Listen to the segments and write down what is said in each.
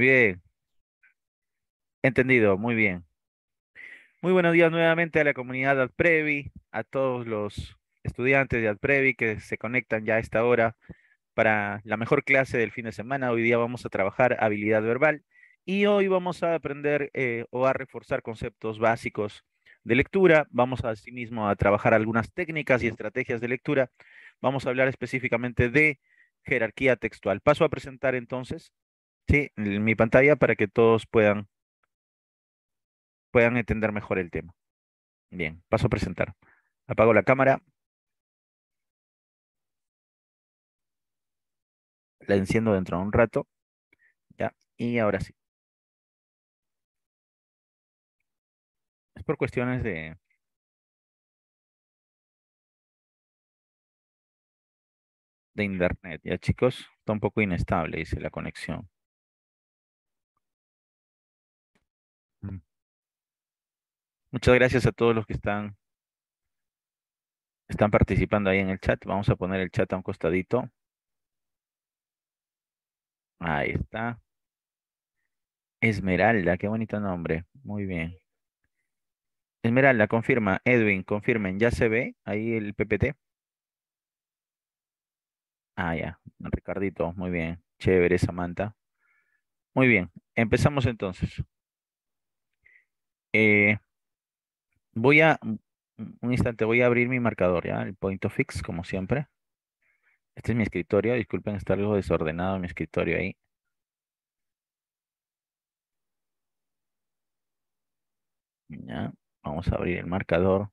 Bien. Entendido, muy bien. Muy buenos días nuevamente a la comunidad de Adprevi, a todos los estudiantes de Adprevi que se conectan ya a esta hora para la mejor clase del fin de semana. Hoy día vamos a trabajar habilidad verbal y hoy vamos a aprender eh, o a reforzar conceptos básicos de lectura. Vamos asimismo a trabajar algunas técnicas y estrategias de lectura. Vamos a hablar específicamente de jerarquía textual. Paso a presentar entonces Sí, mi pantalla para que todos puedan, puedan entender mejor el tema. Bien, paso a presentar. Apago la cámara. La enciendo dentro de un rato. Ya, y ahora sí. Es por cuestiones de, de internet. Ya chicos, está un poco inestable, dice la conexión. Muchas gracias a todos los que están, están participando ahí en el chat. Vamos a poner el chat a un costadito. Ahí está. Esmeralda, qué bonito nombre. Muy bien. Esmeralda, confirma. Edwin, confirmen. ¿Ya se ve ahí el PPT? Ah, ya. Ricardito, muy bien. Chévere, Samantha. Muy bien. Empezamos entonces. Eh, Voy a, un instante, voy a abrir mi marcador, ¿ya? El point of fix, como siempre. Este es mi escritorio, disculpen está algo desordenado mi escritorio ahí. Ya, vamos a abrir el marcador.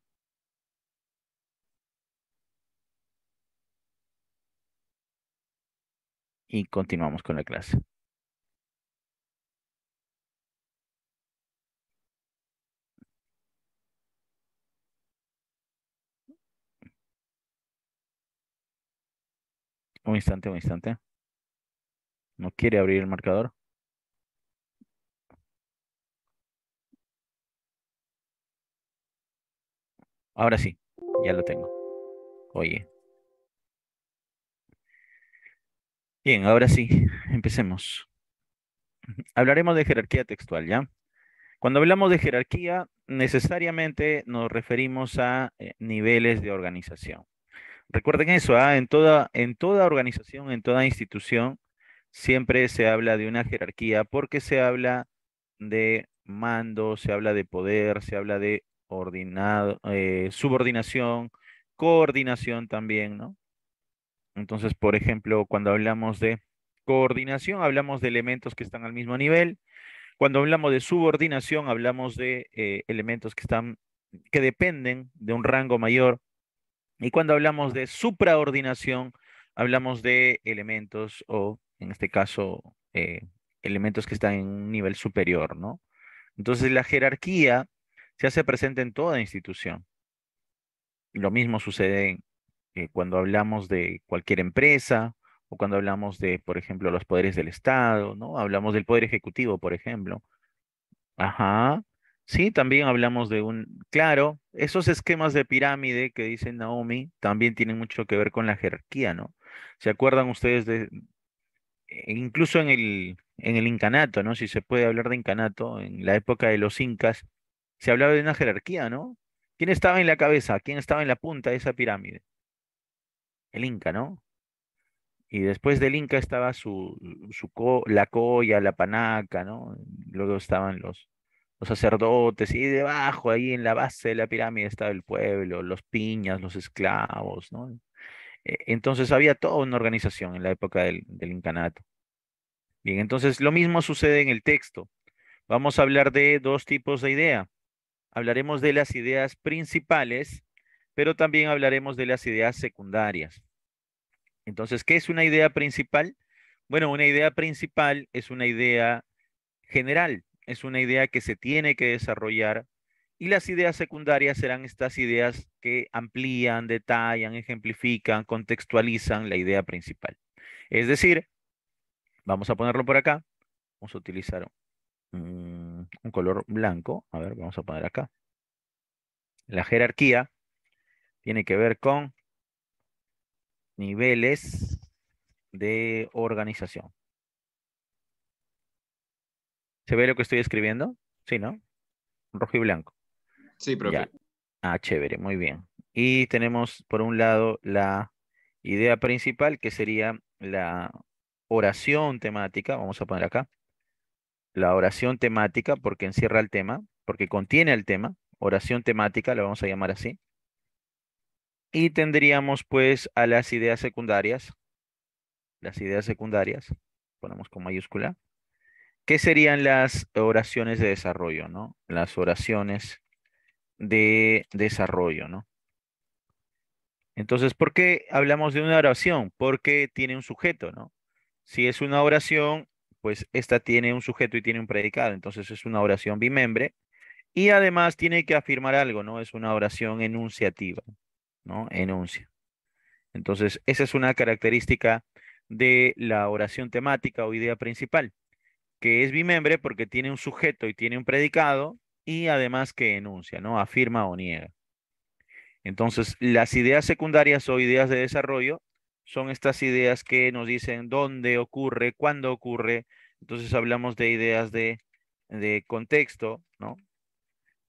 Y continuamos con la clase. Un instante, un instante. No quiere abrir el marcador. Ahora sí, ya lo tengo. Oye. Bien, ahora sí, empecemos. Hablaremos de jerarquía textual, ¿ya? Cuando hablamos de jerarquía, necesariamente nos referimos a eh, niveles de organización. Recuerden eso, ¿ah? en, toda, en toda organización, en toda institución, siempre se habla de una jerarquía porque se habla de mando, se habla de poder, se habla de eh, subordinación, coordinación también, ¿no? Entonces, por ejemplo, cuando hablamos de coordinación, hablamos de elementos que están al mismo nivel. Cuando hablamos de subordinación, hablamos de eh, elementos que están que dependen de un rango mayor. Y cuando hablamos de supraordinación, hablamos de elementos o, en este caso, eh, elementos que están en un nivel superior, ¿no? Entonces la jerarquía se hace presente en toda institución. Lo mismo sucede eh, cuando hablamos de cualquier empresa o cuando hablamos de, por ejemplo, los poderes del Estado, ¿no? Hablamos del poder ejecutivo, por ejemplo. Ajá. Sí, también hablamos de un, claro, esos esquemas de pirámide que dice Naomi también tienen mucho que ver con la jerarquía, ¿no? ¿Se acuerdan ustedes de, e incluso en el, en el incanato, ¿no? Si se puede hablar de incanato, en la época de los incas, se hablaba de una jerarquía, ¿no? ¿Quién estaba en la cabeza? ¿Quién estaba en la punta de esa pirámide? El inca, ¿no? Y después del inca estaba su, su la colla, la panaca, ¿no? Luego estaban los, los sacerdotes, y debajo, ahí en la base de la pirámide estaba el pueblo, los piñas, los esclavos, ¿no? E, entonces había toda una organización en la época del, incanato. Bien, entonces lo mismo sucede en el texto. Vamos a hablar de dos tipos de idea. Hablaremos de las ideas principales, pero también hablaremos de las ideas secundarias. Entonces, ¿qué es una idea principal? Bueno, una idea principal es una idea general, es una idea que se tiene que desarrollar y las ideas secundarias serán estas ideas que amplían, detallan, ejemplifican, contextualizan la idea principal. Es decir, vamos a ponerlo por acá, vamos a utilizar un, color blanco, a ver, vamos a poner acá. La jerarquía tiene que ver con niveles de organización. ¿Se ve lo que estoy escribiendo? Sí, ¿no? Rojo y blanco. Sí, profe. Ah, chévere, muy bien. Y tenemos por un lado la idea principal que sería la oración temática, vamos a poner acá, la oración temática porque encierra el tema, porque contiene el tema, oración temática, la vamos a llamar así. Y tendríamos pues a las ideas secundarias, las ideas secundarias, ponemos con mayúscula, ¿Qué serían las oraciones de desarrollo, no? Las oraciones de desarrollo, ¿no? Entonces, ¿por qué hablamos de una oración? Porque tiene un sujeto, ¿no? Si es una oración, pues esta tiene un sujeto y tiene un predicado, entonces es una oración bimembre y además tiene que afirmar algo, ¿no? Es una oración enunciativa, ¿no? Enuncia. Entonces, esa es una característica de la oración temática o idea principal que es bimembre porque tiene un sujeto y tiene un predicado y además que enuncia, ¿no? Afirma o niega. Entonces, las ideas secundarias o ideas de desarrollo son estas ideas que nos dicen dónde ocurre, cuándo ocurre. Entonces hablamos de ideas de, de contexto, ¿no?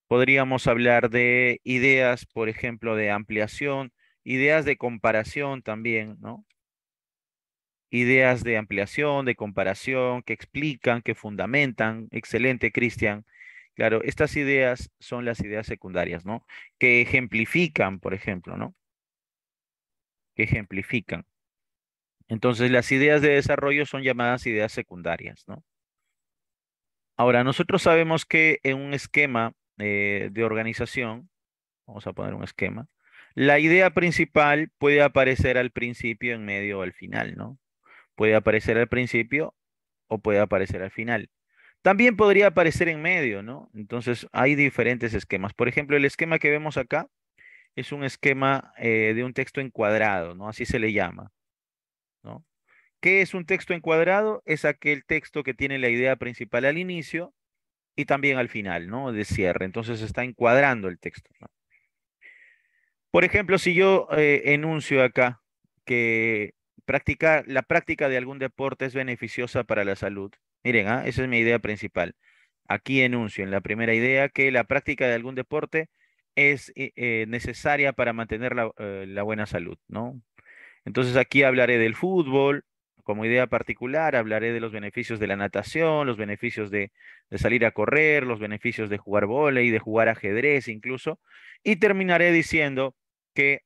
Podríamos hablar de ideas, por ejemplo, de ampliación, ideas de comparación también, ¿no? ideas de ampliación, de comparación, que explican, que fundamentan. Excelente, Cristian. Claro, estas ideas son las ideas secundarias, ¿no? Que ejemplifican, por ejemplo, ¿no? Que ejemplifican. Entonces, las ideas de desarrollo son llamadas ideas secundarias, ¿no? Ahora, nosotros sabemos que en un esquema eh, de organización, vamos a poner un esquema, la idea principal puede aparecer al principio, en medio o al final, ¿no? Puede aparecer al principio o puede aparecer al final. También podría aparecer en medio, ¿no? Entonces hay diferentes esquemas. Por ejemplo, el esquema que vemos acá es un esquema eh, de un texto encuadrado, ¿no? Así se le llama. ¿no? ¿Qué es un texto encuadrado? Es aquel texto que tiene la idea principal al inicio y también al final, ¿no? De cierre. Entonces está encuadrando el texto. Por ejemplo, si yo eh, enuncio acá que practicar, la práctica de algún deporte es beneficiosa para la salud. Miren, ah esa es mi idea principal. Aquí enuncio en la primera idea que la práctica de algún deporte es eh, eh, necesaria para mantener eh, la, buena salud, ¿no? Entonces aquí hablaré del fútbol como idea particular, hablaré de los beneficios de la natación, los beneficios de, salir a correr, los beneficios de jugar vóley, de jugar ajedrez incluso, y terminaré diciendo que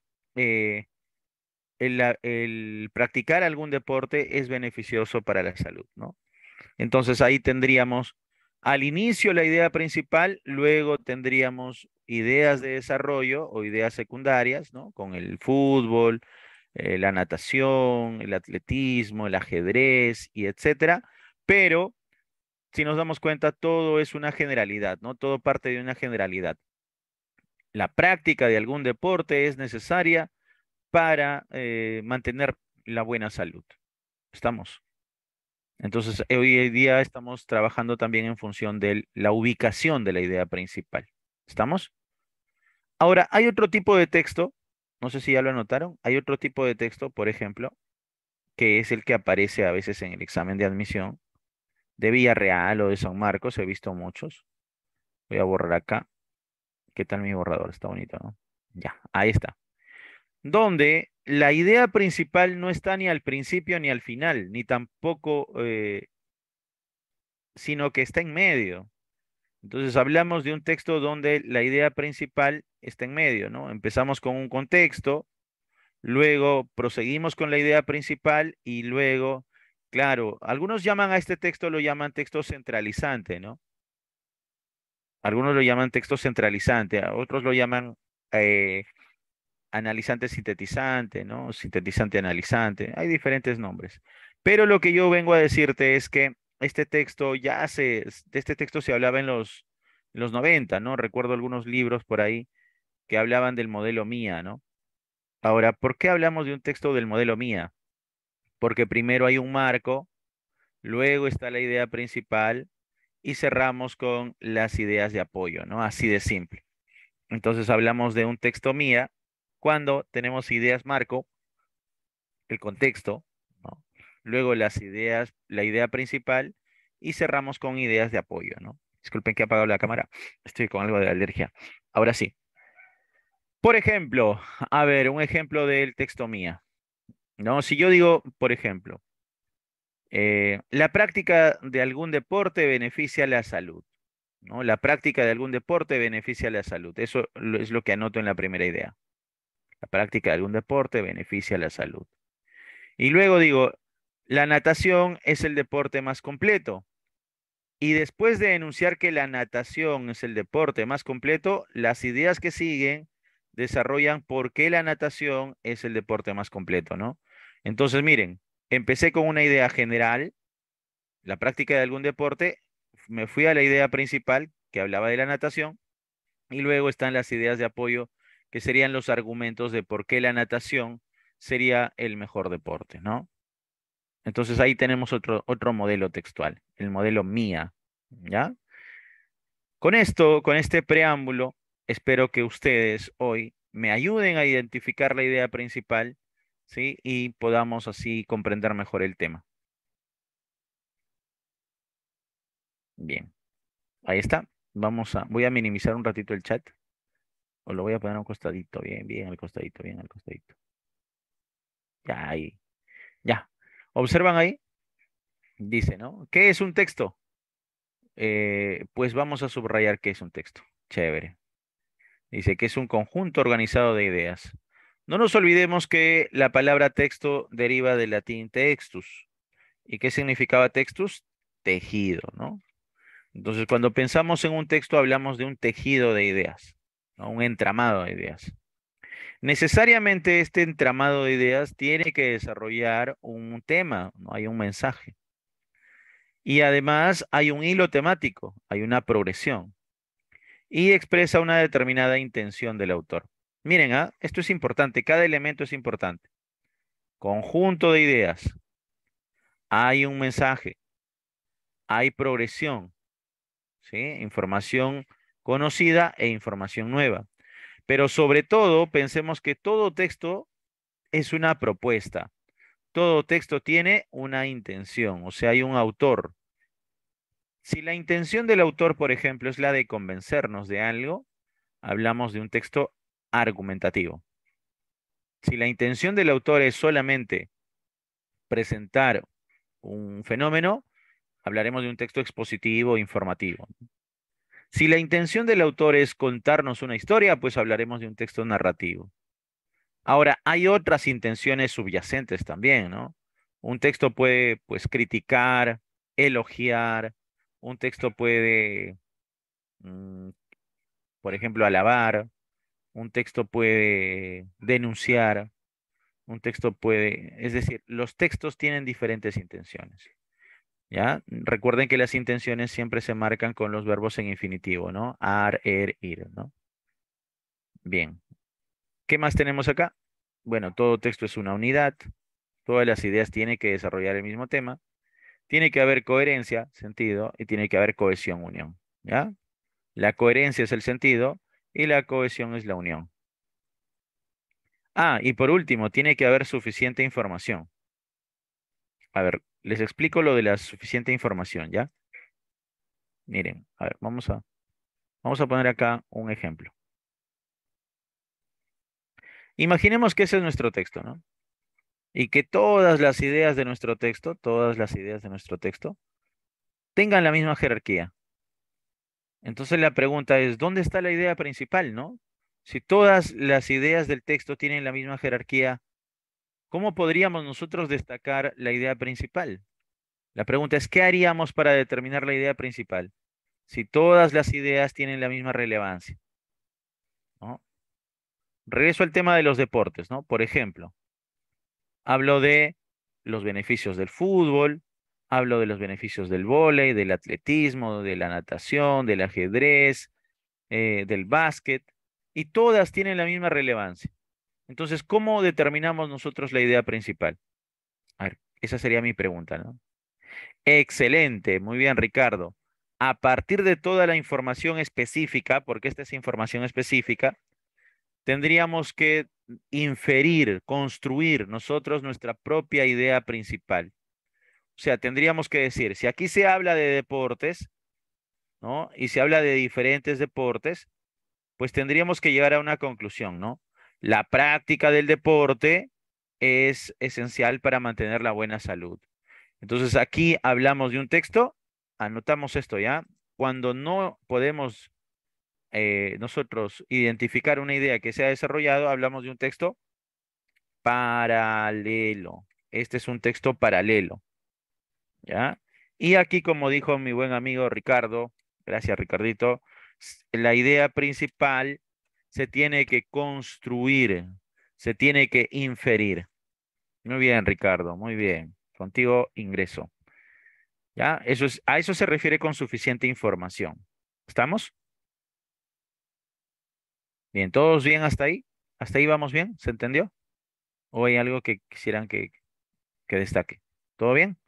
el, practicar algún deporte es beneficioso para la salud, ¿no? Entonces ahí tendríamos al inicio la idea principal, luego tendríamos ideas de desarrollo o ideas secundarias, ¿no? Con el fútbol, eh, la natación, el atletismo, el ajedrez y etcétera, pero si nos damos cuenta, todo es una generalidad, ¿no? Todo parte de una generalidad. La práctica de algún deporte es necesaria para eh, mantener la buena salud. Estamos. Entonces, eh, hoy día estamos trabajando también en función de la ubicación de la idea principal. ¿Estamos? Ahora, hay otro tipo de texto, no sé si ya lo anotaron, hay otro tipo de texto, por ejemplo, que es el que aparece a veces en el examen de admisión de Villarreal o de San Marcos, he visto muchos. Voy a borrar acá. ¿Qué tal mi borrador? Está bonito, ¿no? Ya, ahí está donde la idea principal no está ni al principio ni al final, ni tampoco, eh, sino que está en medio. Entonces hablamos de un texto donde la idea principal está en medio, ¿no? Empezamos con un contexto, luego proseguimos con la idea principal y luego, claro, algunos llaman a este texto, lo llaman texto centralizante, ¿no? Algunos lo llaman texto centralizante, a otros lo llaman eh, analizante sintetizante, ¿no? Sintetizante analizante, hay diferentes nombres. Pero lo que yo vengo a decirte es que este texto ya se, de este texto se hablaba en los, los 90, ¿no? Recuerdo algunos libros por ahí que hablaban del modelo mía, ¿no? Ahora, ¿por qué hablamos de un texto del modelo mía? Porque primero hay un marco, luego está la idea principal y cerramos con las ideas de apoyo, ¿no? Así de simple. Entonces hablamos de un texto mía cuando tenemos ideas marco, el contexto, luego las ideas, la idea principal y cerramos con ideas de apoyo. ¿no? Disculpen que he apagado la cámara, estoy con algo de alergia. Ahora sí. Por ejemplo, a ver, un ejemplo del texto mía. ¿no? Si yo digo, por ejemplo, eh, la práctica de algún deporte beneficia la salud. ¿no? La práctica de algún deporte beneficia la salud. Eso es lo que anoto en la primera idea. La práctica de algún deporte beneficia la salud. Y luego digo, la natación es el deporte más completo. Y después de enunciar que la natación es el deporte más completo, las ideas que siguen desarrollan por qué la natación es el deporte más completo, ¿no? Entonces, miren, empecé con una idea general, la práctica de algún deporte, me fui a la idea principal que hablaba de la natación y luego están las ideas de apoyo que serían los argumentos de por qué la natación sería el mejor deporte, ¿no? Entonces ahí tenemos otro, otro modelo textual, el modelo MIA, ¿ya? Con esto, con este preámbulo, espero que ustedes hoy me ayuden a identificar la idea principal, ¿sí? Y podamos así comprender mejor el tema. Bien, ahí está. Vamos a, voy a minimizar un ratito el chat. O lo voy a poner a un costadito, bien, bien, al costadito, bien, al costadito. Ya, ahí. Ya. ¿Observan ahí? Dice, ¿no? ¿Qué es un texto? Eh, pues vamos a subrayar qué es un texto. Chévere. Dice que es un conjunto organizado de ideas. No nos olvidemos que la palabra texto deriva del latín textus. ¿Y qué significaba textus? Tejido, ¿no? Entonces, cuando pensamos en un texto, hablamos de un tejido de ideas un entramado de ideas. Necesariamente este entramado de ideas tiene que desarrollar un tema, ¿no? hay un mensaje. Y además hay un hilo temático, hay una progresión. Y expresa una determinada intención del autor. Miren, ¿ah? esto es importante, cada elemento es importante. Conjunto de ideas. Hay un mensaje. Hay progresión. ¿sí? Información conocida e información nueva. Pero sobre todo, pensemos que todo texto es una propuesta. Todo texto tiene una intención, o sea, hay un autor. Si la intención del autor, por ejemplo, es la de convencernos de algo, hablamos de un texto argumentativo. Si la intención del autor es solamente presentar un fenómeno, hablaremos de un texto expositivo, informativo. Si la intención del autor es contarnos una historia, pues hablaremos de un texto narrativo. Ahora, hay otras intenciones subyacentes también, ¿no? Un texto puede, pues, criticar, elogiar, un texto puede, mm, por ejemplo, alabar, un texto puede denunciar, un texto puede, es decir, los textos tienen diferentes intenciones. ¿Ya? Recuerden que las intenciones siempre se marcan con los verbos en infinitivo, ¿no? Ar, er, ir, ¿no? Bien. ¿Qué más tenemos acá? Bueno, todo texto es una unidad. Todas las ideas tienen que desarrollar el mismo tema. Tiene que haber coherencia, sentido, y tiene que haber cohesión, unión, ¿ya? La coherencia es el sentido y la cohesión es la unión. Ah, y por último, tiene que haber suficiente información a ver, les explico lo de la suficiente información, ¿ya? Miren, a ver, vamos a, vamos a poner acá un ejemplo. Imaginemos que ese es nuestro texto, ¿no? Y que todas las ideas de nuestro texto, todas las ideas de nuestro texto, tengan la misma jerarquía. Entonces la pregunta es, ¿dónde está la idea principal, no? Si todas las ideas del texto tienen la misma jerarquía, ¿Cómo podríamos nosotros destacar la idea principal? La pregunta es, ¿qué haríamos para determinar la idea principal? Si todas las ideas tienen la misma relevancia. Regreso al tema de los deportes, ¿no? Por ejemplo, hablo de los beneficios del fútbol, hablo de los beneficios del vóley, del atletismo, de la natación, del ajedrez, eh, del básquet, y todas tienen la misma relevancia. Entonces, ¿cómo determinamos nosotros la idea principal? A ver, esa sería mi pregunta, ¿no? Excelente, muy bien, Ricardo. A partir de toda la información específica, porque esta es información específica, tendríamos que inferir, construir nosotros nuestra propia idea principal. O sea, tendríamos que decir, si aquí se habla de deportes, ¿no? Y se habla de diferentes deportes, pues tendríamos que llegar a una conclusión, ¿no? La práctica del deporte es esencial para mantener la buena salud. Entonces aquí hablamos de un texto, anotamos esto ya. Cuando no podemos eh, nosotros identificar una idea que se ha desarrollado, hablamos de un texto paralelo. Este es un texto paralelo. ¿Ya? Y aquí, como dijo mi buen amigo Ricardo, gracias Ricardito, la idea principal se tiene que construir, se tiene que inferir. Muy bien, Ricardo, muy bien. Contigo ingreso. ¿Ya? Eso es, a eso se refiere con suficiente información. ¿Estamos? Bien, ¿todos bien hasta ahí? ¿Hasta ahí vamos bien? ¿Se entendió? ¿O hay algo que quisieran que, que destaque? ¿Todo bien?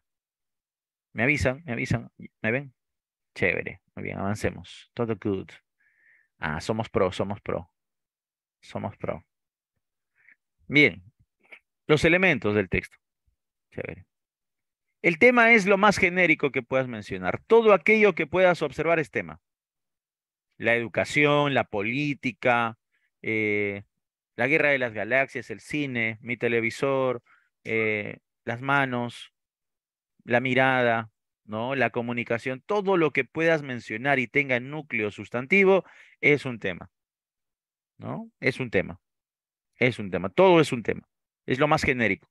¿Me avisan? ¿Me avisan? ¿Me ven? Chévere. Muy bien, avancemos. Todo good. Ah, somos pro, somos pro somos pro. Bien, los elementos del texto. El tema es lo más genérico que puedas mencionar. Todo aquello que puedas observar es tema. La educación, la política, eh, la guerra de las galaxias, el cine, mi televisor, eh, las manos, la mirada, ¿no? la comunicación, todo lo que puedas mencionar y tenga núcleo sustantivo es un tema. ¿no? Es un tema. Es un tema. Todo es un tema. Es lo más genérico.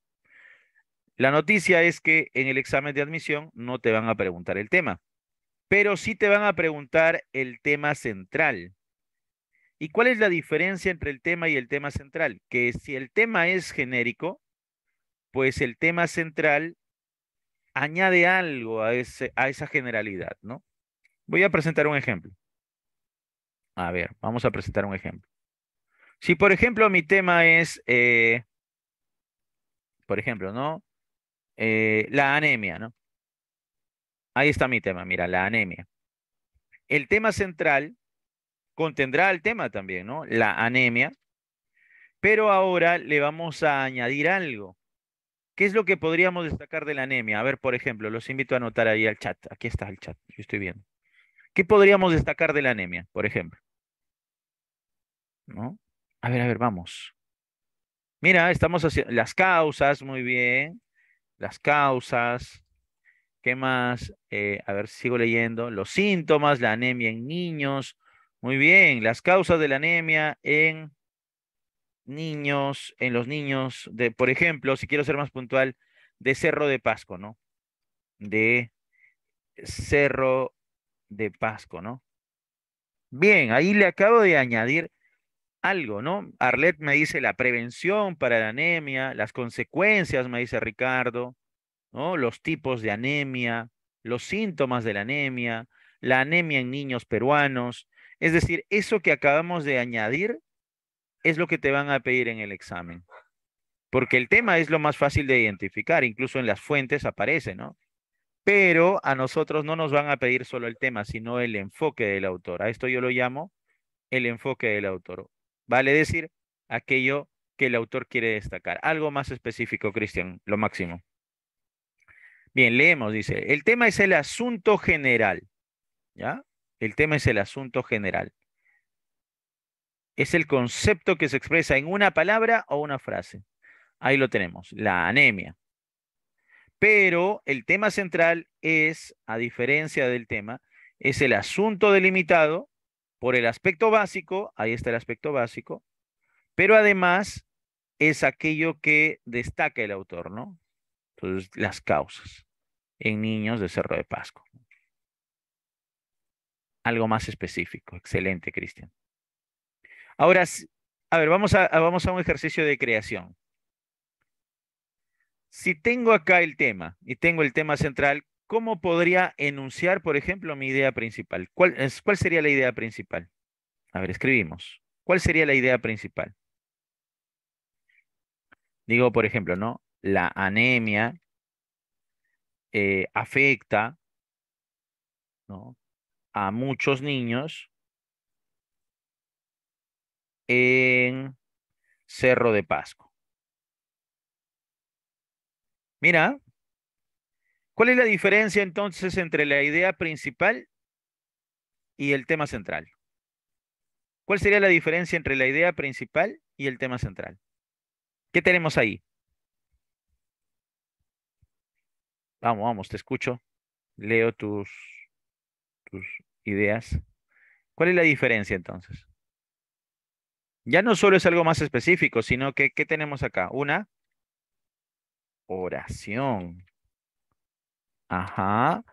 La noticia es que en el examen de admisión no te van a preguntar el tema, pero sí te van a preguntar el tema central. ¿Y cuál es la diferencia entre el tema y el tema central? Que si el tema es genérico, pues el tema central añade algo a, ese, a esa generalidad, ¿no? Voy a presentar un ejemplo. A ver, vamos a presentar un ejemplo. Si, por ejemplo, mi tema es, eh, por ejemplo, ¿no? Eh, la anemia, ¿no? Ahí está mi tema, mira, la anemia. El tema central contendrá el tema también, ¿no? La anemia. Pero ahora le vamos a añadir algo. ¿Qué es lo que podríamos destacar de la anemia? A ver, por ejemplo, los invito a anotar ahí al chat. Aquí está el chat, yo estoy viendo. ¿Qué podríamos destacar de la anemia, por ejemplo? ¿No? A ver, a ver, vamos. Mira, estamos haciendo las causas, muy bien. Las causas. ¿Qué más? Eh, a ver, sigo leyendo. Los síntomas, la anemia en niños. Muy bien, las causas de la anemia en niños, en los niños, de, por ejemplo, si quiero ser más puntual, de Cerro de Pasco, ¿no? De Cerro de Pasco, ¿no? Bien, ahí le acabo de añadir algo, ¿no? Arlet me dice la prevención para la anemia, las consecuencias, me dice Ricardo, ¿no? Los tipos de anemia, los síntomas de la anemia, la anemia en niños peruanos. Es decir, eso que acabamos de añadir es lo que te van a pedir en el examen. Porque el tema es lo más fácil de identificar, incluso en las fuentes aparece, ¿no? Pero a nosotros no nos van a pedir solo el tema, sino el enfoque del autor. A esto yo lo llamo el enfoque del autor vale decir aquello que el autor quiere destacar. Algo más específico, Cristian, lo máximo. Bien, leemos, dice, el tema es el asunto general, ¿ya? El tema es el asunto general. Es el concepto que se expresa en una palabra o una frase. Ahí lo tenemos, la anemia. Pero el tema central es, a diferencia del tema, es el asunto delimitado por el aspecto básico, ahí está el aspecto básico, pero además es aquello que destaca el autor, ¿no? Entonces, las causas en niños de Cerro de Pasco. Algo más específico. Excelente, Cristian. Ahora, a ver, vamos a, vamos a un ejercicio de creación. Si tengo acá el tema y tengo el tema central, ¿cómo podría enunciar, por ejemplo, mi idea principal? ¿Cuál, ¿Cuál sería la idea principal? A ver, escribimos. ¿Cuál sería la idea principal? Digo, por ejemplo, ¿no? La anemia eh, afecta a muchos niños en Cerro de Pasco. Mira, ¿Cuál es la diferencia entonces entre la idea principal y el tema central? ¿Cuál sería la diferencia entre la idea principal y el tema central? ¿Qué tenemos ahí? Vamos, vamos, te escucho. Leo tus, tus ideas. ¿Cuál es la diferencia entonces? Ya no solo es algo más específico, sino que ¿qué tenemos acá? Una oración. Ajá.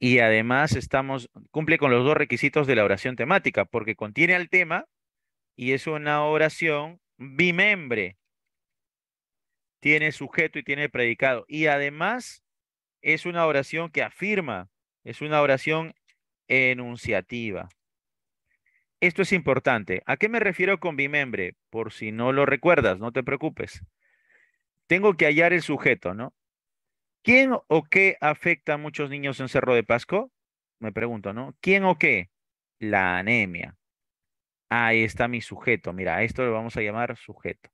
Y además estamos, cumple con los dos requisitos de la oración temática, porque contiene al tema y es una oración bimembre. Tiene sujeto y tiene predicado. Y además es una oración que afirma, es una oración enunciativa. Esto es importante. ¿A qué me refiero con bimembre? Por si no lo recuerdas, no te preocupes. Tengo que hallar el sujeto, ¿no? ¿Quién o qué afecta a muchos niños en Cerro de Pasco? Me pregunto, ¿no? ¿Quién o qué? La anemia. Ahí está mi sujeto. Mira, esto lo vamos a llamar sujeto.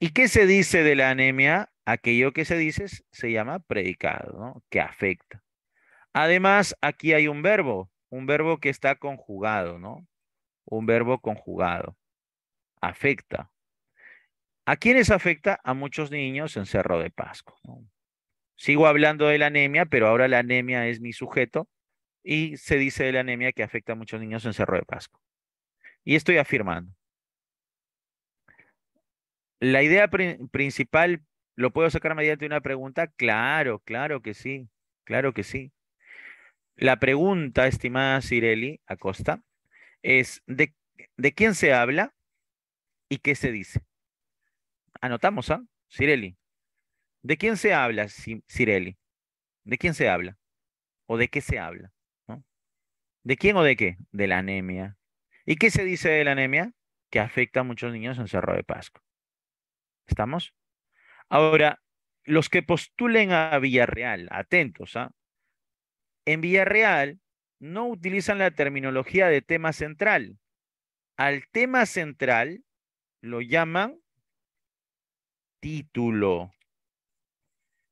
¿Y qué se dice de la anemia? Aquello que se dice se llama predicado, ¿no? Que afecta. Además, aquí hay un verbo, un verbo que está conjugado, ¿no? Un verbo conjugado. Afecta. ¿A quiénes afecta? A muchos niños en Cerro de Pasco. ¿no? Sigo hablando de la anemia, pero ahora la anemia es mi sujeto y se dice de la anemia que afecta a muchos niños en Cerro de Pasco. Y estoy afirmando. La idea principal, ¿lo puedo sacar mediante una pregunta? Claro, claro que sí, claro que sí. La pregunta, estimada Cireli Acosta, es de, de quién se habla y qué se dice. Anotamos, ¿ah? ¿eh? ¿De quién se habla, Cirelli? ¿De quién se habla? ¿O de qué se habla? ¿De quién o de qué? De la anemia. ¿Y qué se dice de la anemia? Que afecta a muchos niños en Cerro de Pasco. ¿Estamos? Ahora, los que postulen a Villarreal, atentos, ¿ah? En Villarreal no utilizan la terminología de tema central. Al tema central lo llaman título.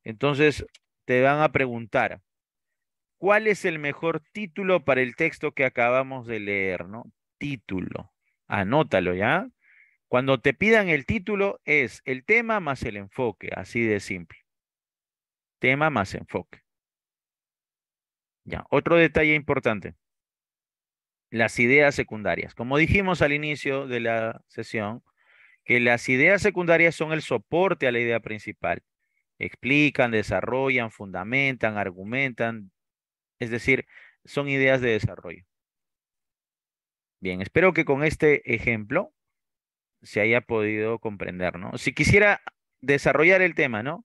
Entonces, te van a preguntar, ¿cuál es el mejor título para el texto que acabamos de leer? Título. Anótalo, ¿ya? Cuando te pidan el título es el tema más el enfoque, así de simple. Tema más enfoque. Ya, otro detalle importante. Las ideas secundarias. Como dijimos al inicio de la sesión, que las ideas secundarias son el soporte a la idea principal explican, desarrollan, fundamentan, argumentan. Es decir, son ideas de desarrollo. Bien, espero que con este ejemplo se haya podido comprender, ¿no? Si quisiera desarrollar el tema, ¿no?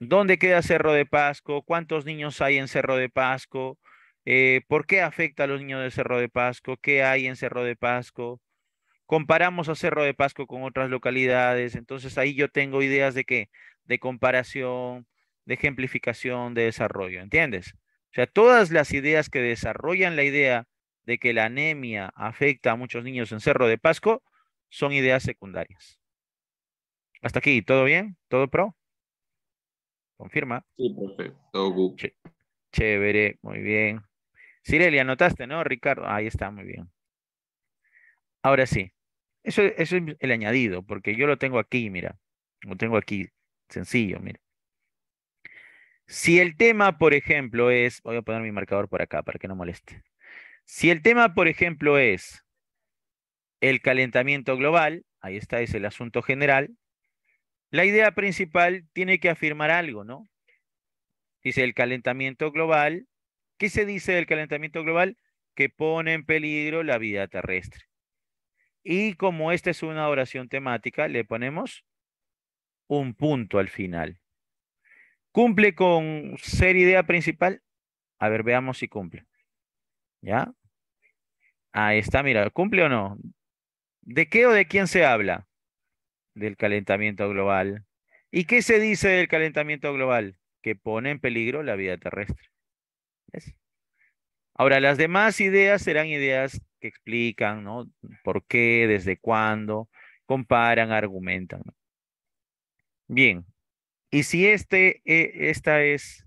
¿Dónde queda Cerro de Pasco? ¿Cuántos niños hay en Cerro de Pasco? Eh, ¿Por qué afecta a los niños de Cerro de Pasco? ¿Qué hay en Cerro de Pasco? Comparamos a Cerro de Pasco con otras localidades, entonces ahí yo tengo ideas de qué? de comparación, de ejemplificación, de desarrollo, ¿entiendes? O sea, todas las ideas que desarrollan la idea de que la anemia afecta a muchos niños en Cerro de Pasco son ideas secundarias. Hasta aquí, ¿todo bien? ¿Todo pro? ¿Confirma? Sí, perfecto. todo chévere, muy bien. Sirelia, anotaste, ¿no, Ricardo? Ahí está, muy bien. Ahora sí, eso es el añadido, porque yo lo tengo aquí, mira, lo tengo aquí. Sencillo, mira. Si el tema, por ejemplo, es, voy a poner mi marcador por acá para que no moleste. Si el tema, por ejemplo, es el calentamiento global, ahí está, es el asunto general, la idea principal tiene que afirmar algo, ¿no? Dice el calentamiento global. ¿Qué se dice del calentamiento global? Que pone en peligro la vida terrestre. Y como esta es una oración temática, le ponemos un punto al final. ¿Cumple con ser idea principal? A ver, veamos si cumple. ¿Ya? Ahí está, mira, ¿cumple o no? ¿De qué o de quién se habla? Del calentamiento global. ¿Y qué se dice del calentamiento global? Que pone en peligro la vida terrestre. Ahora, las demás ideas serán ideas que explican, ¿no? ¿Por qué? ¿Desde cuándo? Comparan, argumentan. Bien, y si este, e, esta es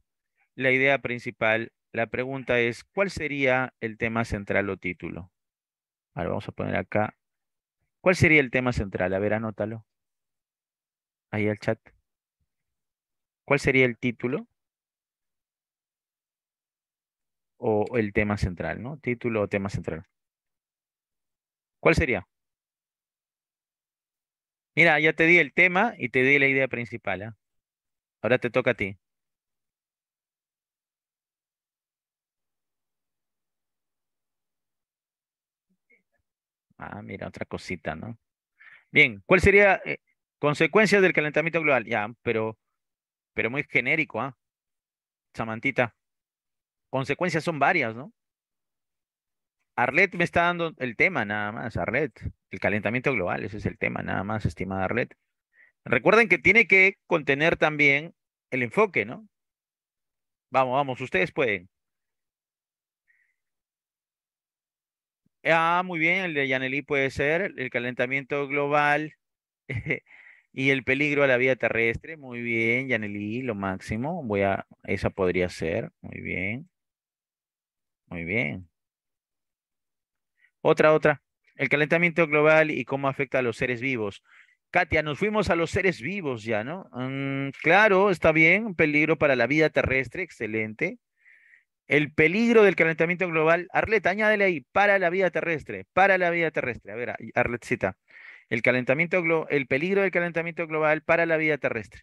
la idea principal, la pregunta es, ¿cuál sería el tema central o título? Ahora vamos a poner acá. ¿Cuál sería el tema central? A ver, anótalo. Ahí al chat. ¿Cuál sería el título? O el tema central, ¿no? Título o tema central. ¿Cuál sería? Mira, ya te di el tema y te di la idea principal. ¿ah? Ahora te toca a ti. Ah, mira, otra cosita, ¿no? Bien, ¿cuál sería consecuencia eh, consecuencias del calentamiento global? Ya, pero, pero muy genérico, ¿ah? Samantita. Consecuencias son varias, ¿no? Arlet me está dando el tema nada más, Arlet. El calentamiento global, ese es el tema nada más, estimada Arlet. Recuerden que tiene que contener también el enfoque, ¿no? Vamos, vamos, ustedes pueden. Ah, muy bien, el de Yaneli puede ser el calentamiento global y el peligro a la vida terrestre. Muy bien, Yaneli, lo máximo. Voy a, esa podría ser. Muy bien. Muy bien. Otra, otra. El calentamiento global y cómo afecta a los seres vivos. Katia, nos fuimos a los seres vivos ya, ¿no? Mm, claro, está bien, un peligro para la vida terrestre, excelente. El peligro del calentamiento global, Arlet, añádele ahí, para la vida terrestre, para la vida terrestre. A ver, Arletcita, el, calentamiento el peligro del calentamiento global para la vida terrestre.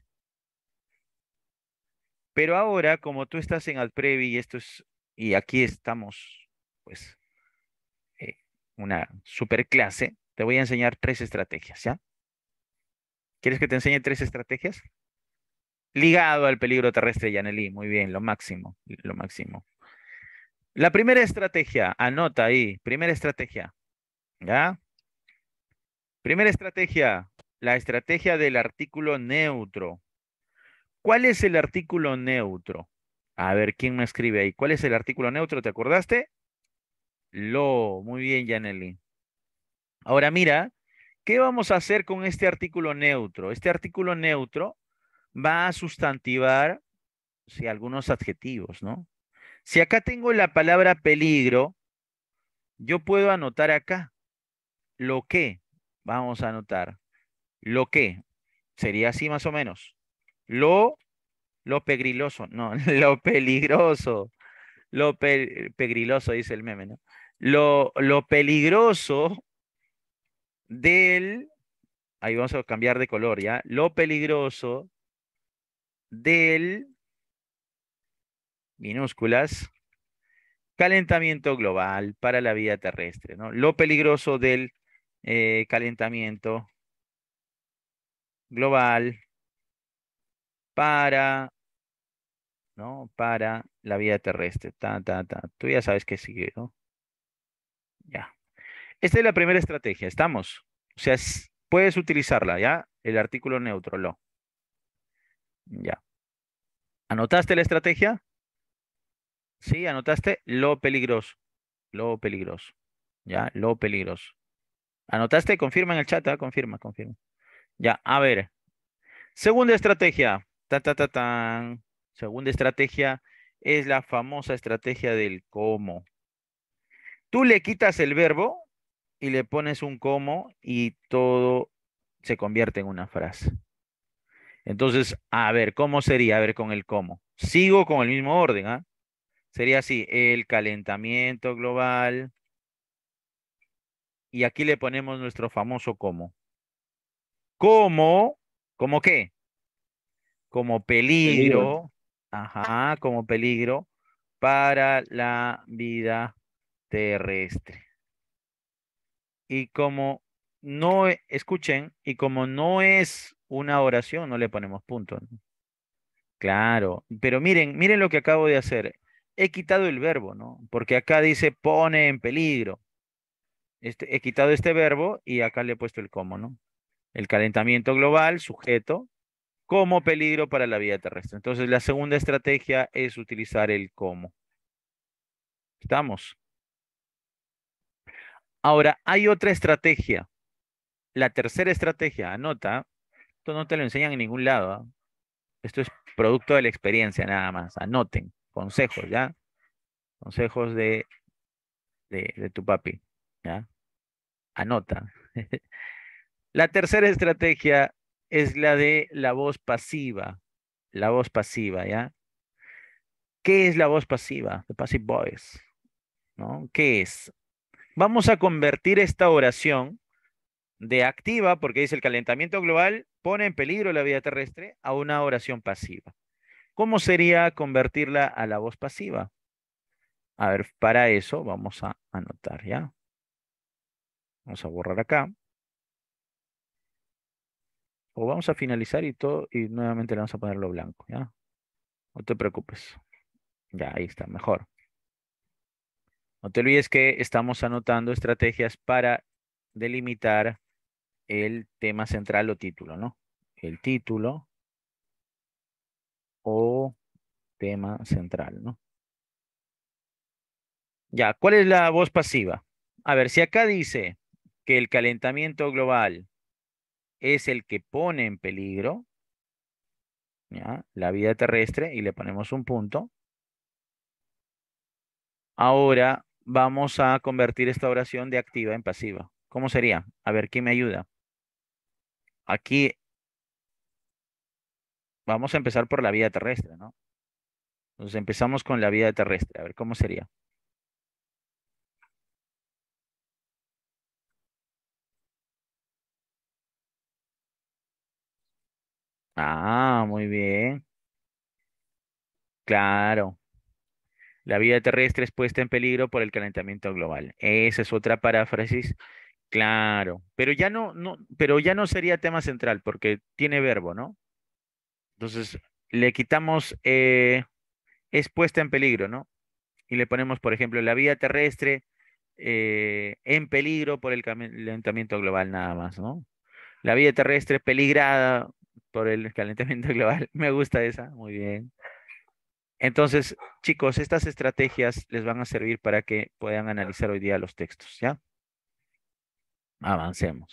Pero ahora, como tú estás en Alprevi y esto es, y aquí estamos, pues una super clase, te voy a enseñar tres estrategias, ¿ya? ¿Quieres que te enseñe tres estrategias? Ligado al peligro terrestre, Yaneli. Muy bien, lo máximo, lo máximo. La primera estrategia, anota ahí, primera estrategia, ¿ya? Primera estrategia, la estrategia del artículo neutro. ¿Cuál es el artículo neutro? A ver, ¿quién me escribe ahí? ¿Cuál es el artículo neutro? ¿Te acordaste? Lo. Muy bien, Janely. Ahora mira, ¿qué vamos a hacer con este artículo neutro? Este artículo neutro va a sustantivar algunos adjetivos, ¿no? Si acá tengo la palabra peligro, yo puedo anotar acá lo que, vamos a anotar, lo que, sería así más o menos, lo, lo pegriloso, no, lo peligroso, lo pegriloso dice el meme, ¿no? lo, peligroso del, ahí vamos a cambiar de color ya, lo peligroso del, minúsculas, calentamiento global para la vida terrestre, ¿no? Lo peligroso del eh, calentamiento global para, ¿no? Para la vida terrestre, ta, Tú ya sabes que sigue, ¿no? Ya. Esta es la primera estrategia, ¿estamos? O sea, puedes utilizarla, ¿ya? El artículo neutro, lo. Ya. ¿Anotaste la estrategia? Sí, anotaste lo peligroso. Lo peligroso. Ya, lo peligroso. ¿Anotaste? Confirma en el chat, ¿ah? confirma, confirma. Ya, a ver. Segunda estrategia. Ta, ta, ta, tan. Segunda estrategia es la famosa estrategia del cómo. Tú le quitas el verbo y le pones un cómo y todo se convierte en una frase. Entonces, a ver, ¿cómo sería? A ver, con el cómo. Sigo con el mismo orden, ¿ah? Sería así, el calentamiento global. Y aquí le ponemos nuestro famoso cómo. ¿Cómo? ¿Cómo qué? Como peligro. peligro. Ajá, como peligro para la vida terrestre. Y como no, e, escuchen, y como no es una oración, no le ponemos punto. Claro, pero miren, miren lo que acabo de hacer. He quitado el verbo, ¿no? Porque acá dice pone en peligro. Este, he quitado este verbo y acá le he puesto el cómo, ¿no? El calentamiento global, sujeto, como peligro para la vida terrestre. Entonces, la segunda estrategia es utilizar el cómo. ¿Estamos? Ahora, hay otra estrategia. La tercera estrategia, anota, esto no te lo enseñan en ningún lado. ¿ah? Esto es producto de la experiencia nada más. Anoten, consejos, ¿ya? Consejos de, de, tu papi, ¿ya? Anota. la tercera estrategia es la de la voz pasiva. La voz pasiva, ¿ya? ¿Qué es la voz pasiva? The passive voice. ¿no? ¿Qué es? Vamos a convertir esta oración de activa, porque dice el calentamiento global pone en peligro la vida terrestre, a una oración pasiva. ¿Cómo sería convertirla a la voz pasiva? A ver, para eso vamos a anotar ya. Vamos a borrar acá. O vamos a finalizar y todo, y nuevamente le vamos a ponerlo blanco, ¿ya? No te preocupes. Ya, ahí está, mejor. No te olvides que estamos anotando estrategias para delimitar el tema central o título, ¿no? El título o tema central, ¿no? Ya, ¿cuál es la voz pasiva? A ver, si acá dice que el calentamiento global es el que pone en peligro ¿ya? la vida terrestre y le ponemos un punto. Ahora, vamos a convertir esta oración de activa en pasiva. ¿Cómo sería? A ver, ¿quién me ayuda? Aquí vamos a empezar por la vida terrestre, ¿no? Entonces empezamos con la vida terrestre. A ver, ¿cómo sería? Ah, muy bien. Claro. La vida terrestre es puesta en peligro por el calentamiento global. Esa es otra paráfrasis. Claro, pero ya no, no, pero ya no sería tema central porque tiene verbo, ¿no? Entonces, le quitamos eh, es puesta en peligro, ¿no? Y le ponemos, por ejemplo, la vida terrestre eh, en peligro por el calentamiento global nada más, ¿no? La vida terrestre peligrada por el calentamiento global. Me gusta esa, muy bien. Entonces, chicos, estas estrategias les van a servir para que puedan analizar hoy día los textos, ¿ya? Avancemos.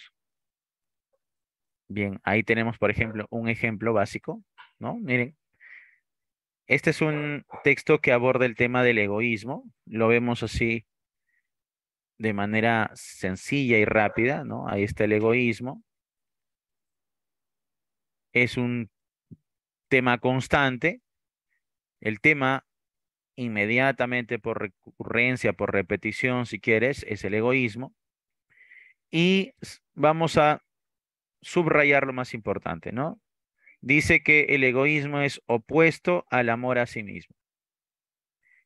Bien, ahí tenemos, por ejemplo, un ejemplo básico, ¿no? Miren, este es un texto que aborda el tema del egoísmo. Lo vemos así de manera sencilla y rápida, ¿no? Ahí está el egoísmo. Es un tema constante, el tema inmediatamente por recurrencia, por repetición, si quieres, es el egoísmo. Y vamos a subrayar lo más importante, ¿no? Dice que el egoísmo es opuesto al amor a sí mismo.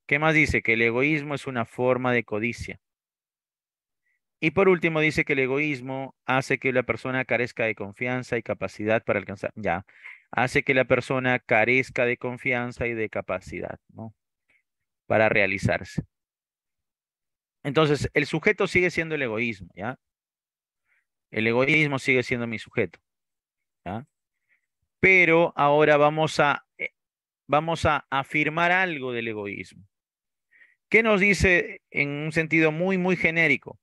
¿Qué más dice? Que el egoísmo es una forma de codicia. Y por último dice que el egoísmo hace que la persona carezca de confianza y capacidad para alcanzar. Ya, hace que la persona carezca de confianza y de capacidad ¿no? para realizarse. Entonces, el sujeto sigue siendo el egoísmo, ¿ya? El egoísmo sigue siendo mi sujeto, ¿ya? Pero ahora vamos a, eh, vamos a afirmar algo del egoísmo. ¿Qué nos dice en un sentido muy, muy genérico?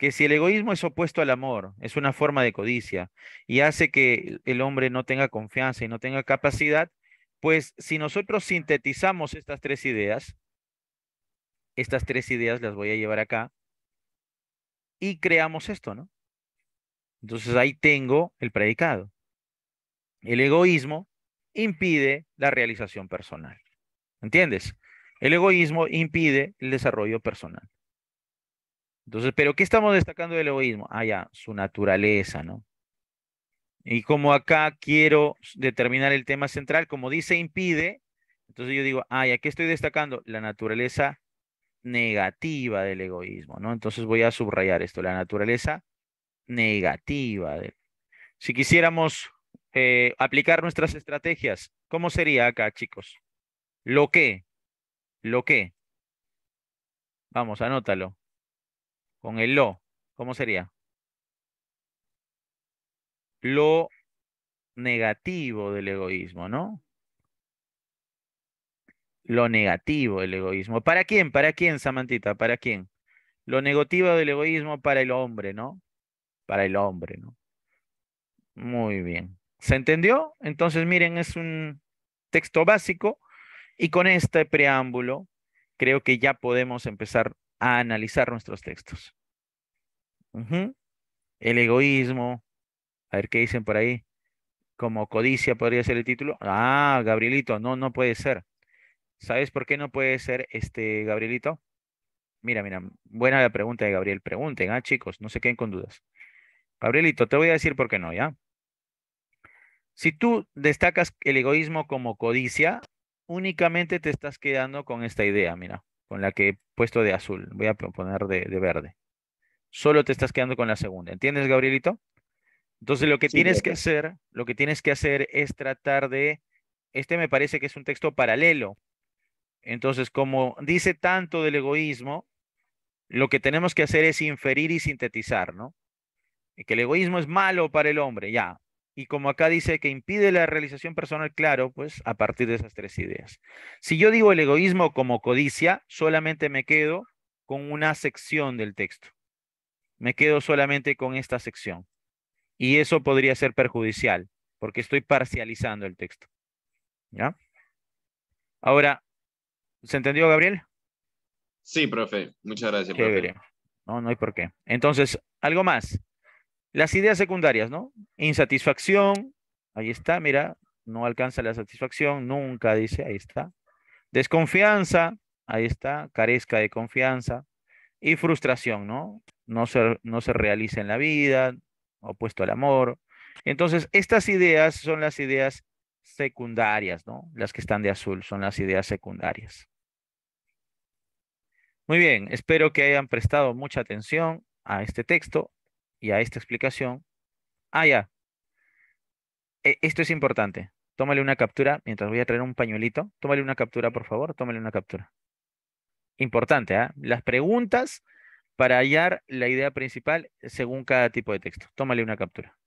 que si el egoísmo es opuesto al amor, es una forma de codicia y hace que el hombre no tenga confianza y no tenga capacidad, pues si nosotros sintetizamos estas tres ideas, estas tres ideas las voy a llevar acá y creamos esto, ¿no? Entonces ahí tengo el predicado. El egoísmo impide la realización personal. ¿Entiendes? El egoísmo impide el desarrollo personal. Entonces, ¿pero qué estamos destacando del egoísmo? Ah, ya, su naturaleza, ¿no? Y como acá quiero determinar el tema central, como dice impide, entonces yo digo, ah, ya, ¿qué estoy destacando? La naturaleza negativa del egoísmo, ¿no? Entonces voy a subrayar esto, la naturaleza negativa. Si quisiéramos eh, aplicar nuestras estrategias, ¿cómo sería acá, chicos? Lo que, lo que. Vamos, anótalo. Con el lo, ¿cómo sería? Lo negativo del egoísmo, ¿no? Lo negativo del egoísmo. ¿Para quién? ¿Para quién, Samantita? ¿Para quién? Lo negativo del egoísmo para el hombre, ¿no? Para el hombre, ¿no? Muy bien. ¿Se entendió? Entonces, miren, es un texto básico y con este preámbulo creo que ya podemos empezar a analizar nuestros textos. El egoísmo, a ver qué dicen por ahí, como codicia podría ser el título. Ah, Gabrielito, no, no puede ser. ¿Sabes por qué no puede ser este Gabrielito? Mira, mira, buena la pregunta de Gabriel. Pregunten, ah, chicos, no se queden con dudas. Gabrielito, te voy a decir por qué no, ¿ya? Si tú destacas el egoísmo como codicia, únicamente te estás quedando con esta idea, mira con la que he puesto de azul, voy a poner de, verde. Solo te estás quedando con la segunda. ¿Entiendes, Gabrielito? Entonces lo que tienes que hacer, lo que tienes que hacer es tratar de, este me parece que es un texto paralelo. Entonces, como dice tanto del egoísmo, lo que tenemos que hacer es inferir y sintetizar, ¿no? que el egoísmo es malo para el hombre, ya. Y como acá dice que impide la realización personal, claro, pues a partir de esas tres ideas. Si yo digo el egoísmo como codicia, solamente me quedo con una sección del texto. Me quedo solamente con esta sección. Y eso podría ser perjudicial, porque estoy parcializando el texto. ¿Ya? Ahora, ¿se entendió, Gabriel? Sí, profe. Muchas gracias. Profe. No, no hay por qué. Entonces, algo más. Las ideas secundarias, ¿no? Insatisfacción, ahí está, mira, no alcanza la satisfacción, nunca dice, ahí está. Desconfianza, ahí está, carezca de confianza. Y frustración, ¿no? No se, no se realiza en la vida, opuesto al amor. Entonces, estas ideas son las ideas secundarias, ¿no? Las que están de azul son las ideas secundarias. Muy bien, espero que hayan prestado mucha atención a este texto y a esta explicación. Ah, ya. E, esto es importante. Tómale una captura, mientras voy a traer un pañuelito. Tómale una captura, por favor. Tómale una captura. Importante, ¿ah? Las preguntas para hallar la idea principal según cada tipo de texto. Tómale una captura.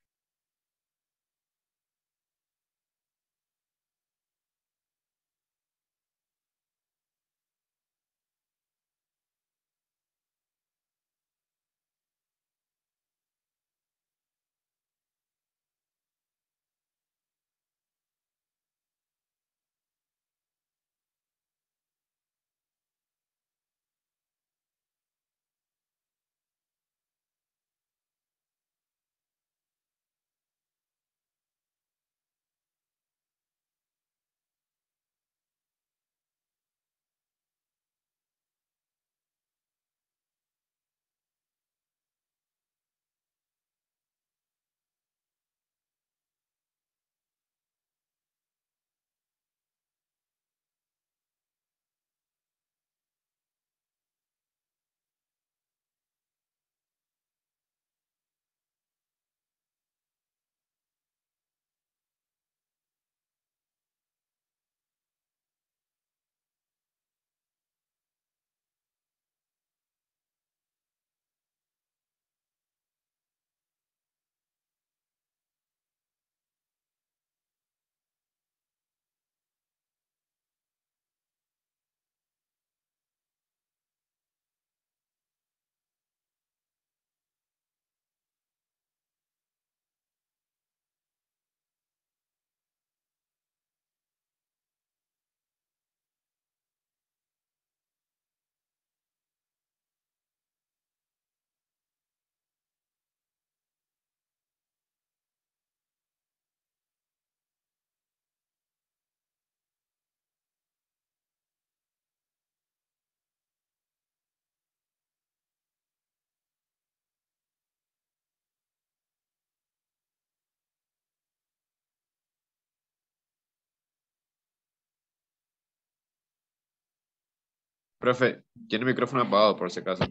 Profe, tiene el micrófono apagado por si acaso.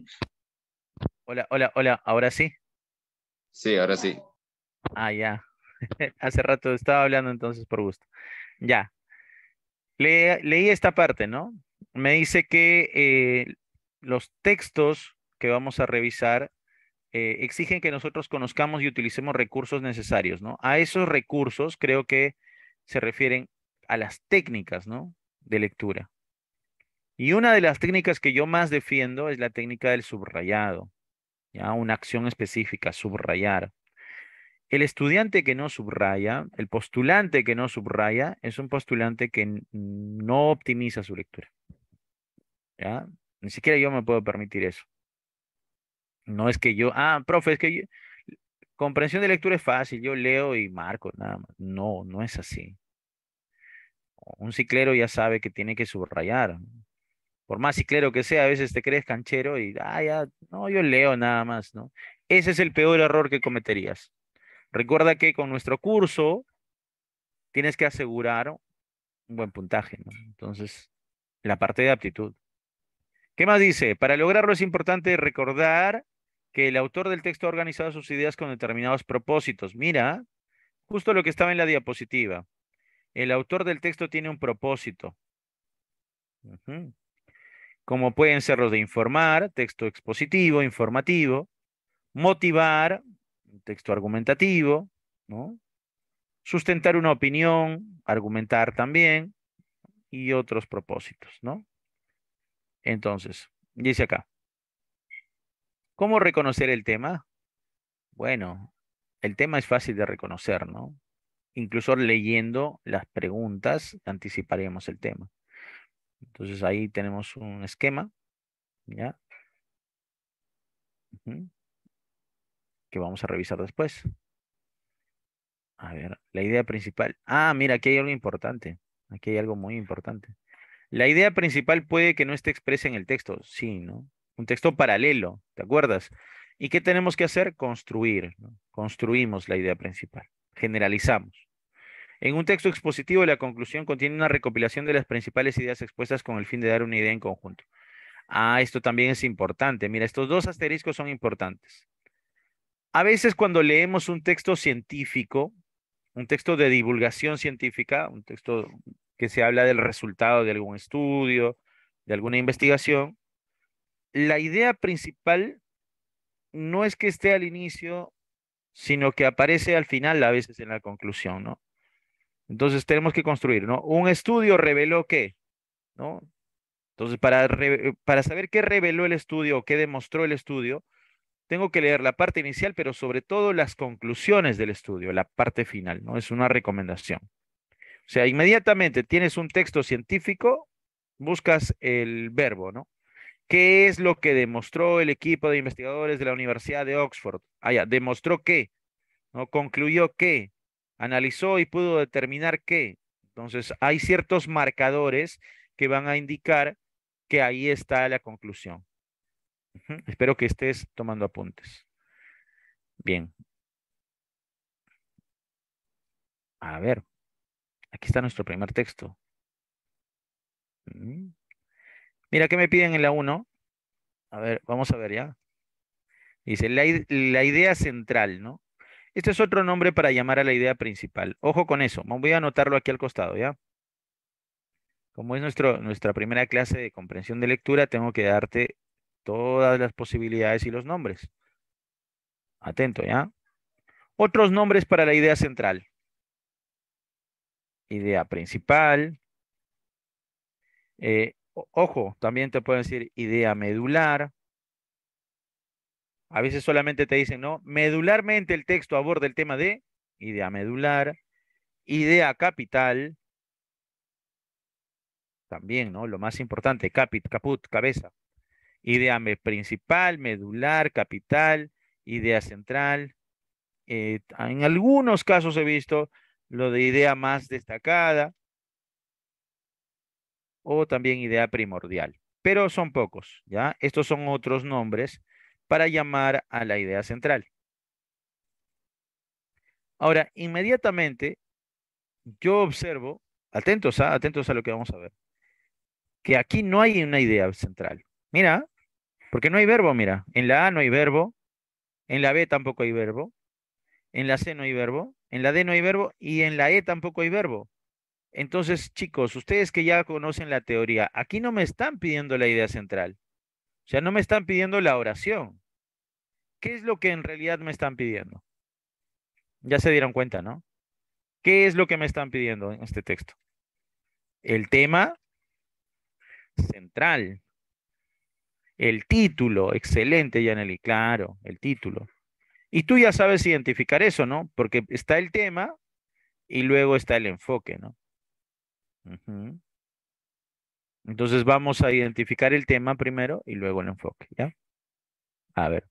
Hola, hola, hola, ¿ahora sí? Sí, ahora sí. Ah, ya. Hace rato estaba hablando entonces por gusto. Ya. leí esta parte, ¿no? Me dice que eh, los textos que vamos a revisar eh, exigen que nosotros conozcamos y utilicemos recursos necesarios, ¿no? A esos recursos creo que se refieren a las técnicas, ¿no? De lectura. Y una de las técnicas que yo más defiendo es la técnica del subrayado, ya una acción específica, subrayar. El estudiante que no subraya, el postulante que no subraya, es un postulante que no optimiza su lectura. ¿Ya? Ni siquiera yo me puedo permitir eso. No es que yo, ah, profe, es que comprensión de lectura es fácil, yo leo y marco, nada más. No, no es así. Un ciclero ya sabe que tiene que subrayar, por más claro que sea, a veces te crees canchero y, ah, ya, no, yo leo nada más, ¿no? Ese es el peor error que cometerías. Recuerda que con nuestro curso tienes que asegurar un buen puntaje, ¿no? Entonces, la parte de aptitud. ¿Qué más dice? Para lograrlo es importante recordar que el autor del texto ha organizado sus ideas con determinados propósitos. Mira, justo lo que estaba en la diapositiva. El autor del texto tiene un propósito como pueden ser los de informar, texto expositivo, informativo, motivar, texto argumentativo, sustentar una opinión, argumentar también, y otros propósitos, ¿no? Entonces, dice acá, ¿cómo reconocer el tema? Bueno, el tema es fácil de reconocer, ¿no? Incluso leyendo las preguntas anticiparemos el tema. Entonces ahí tenemos un esquema, ¿ya? Que vamos a revisar después. A ver, la idea principal. Ah, mira, aquí hay algo importante. Aquí hay algo muy importante. La idea principal puede que no esté expresa en el texto. Sí, ¿no? Un texto paralelo, ¿te acuerdas? ¿Y qué tenemos que hacer? Construir. Construimos la idea principal. Generalizamos. En un texto expositivo, la conclusión contiene una recopilación de las principales ideas expuestas con el fin de dar una idea en conjunto. Ah, esto también es importante. Mira, estos dos asteriscos son importantes. A veces cuando leemos un texto científico, un texto de divulgación científica, un texto que se habla del resultado de algún estudio, de alguna investigación, la idea principal no es que esté al inicio, sino que aparece al final a veces en la conclusión, ¿no? Entonces tenemos que construir, ¿no? Un estudio reveló qué, ¿no? Entonces, para, para saber qué reveló el estudio o qué demostró el estudio, tengo que leer la parte inicial, pero sobre todo las conclusiones del estudio, la parte final, ¿no? Es una recomendación. O sea, inmediatamente tienes un texto científico, buscas el verbo, ¿no? ¿Qué es lo que demostró el equipo de investigadores de la Universidad de Oxford? Ah, ya, demostró qué, ¿no? Concluyó qué, analizó y pudo determinar que. Entonces, hay ciertos marcadores que van a indicar que ahí está la conclusión. Espero que estés tomando apuntes. Bien. A ver, aquí está nuestro primer texto. Mm. Mira, ¿qué me piden en la 1? A ver, vamos a ver ya. Dice, la idea central, ¿no? Este es otro nombre para llamar a la idea principal. Ojo con eso. Voy a anotarlo aquí al costado, ¿ya? Como es nuestro, nuestra primera clase de comprensión de lectura, tengo que darte todas las posibilidades y los nombres. Atento, ¿ya? Otros nombres para la idea central. Idea principal. Eh, ojo, también te puedo decir idea medular, a veces solamente te dicen, ¿no? Medularmente el texto aborda el tema de idea medular, idea capital, también, ¿no? Lo más importante, capit, caput, cabeza. Idea principal, medular, capital, idea central. Eh, en algunos casos he visto lo de idea más destacada o también idea primordial, pero son pocos, ¿ya? Estos son otros nombres para llamar a la idea central. Ahora, inmediatamente, yo observo, atentos a, atentos a lo que vamos a ver, que aquí no hay una idea central. Mira, porque no hay verbo, mira. En la A no hay verbo, en la B tampoco hay verbo, en la C no hay verbo, en la D no hay verbo y en la E tampoco hay verbo. Entonces, chicos, ustedes que ya conocen la teoría, aquí no me están pidiendo la idea central. O sea, no me están pidiendo la oración. ¿Qué es lo que en realidad me están pidiendo? Ya se dieron cuenta, ¿no? ¿Qué es lo que me están pidiendo en este texto? El tema central. El título, excelente, Yaneli, claro, el título. Y tú ya sabes identificar eso, ¿no? Porque está el tema y luego está el enfoque, ¿no? Entonces vamos a identificar el tema primero y luego el enfoque, ¿ya? A ver.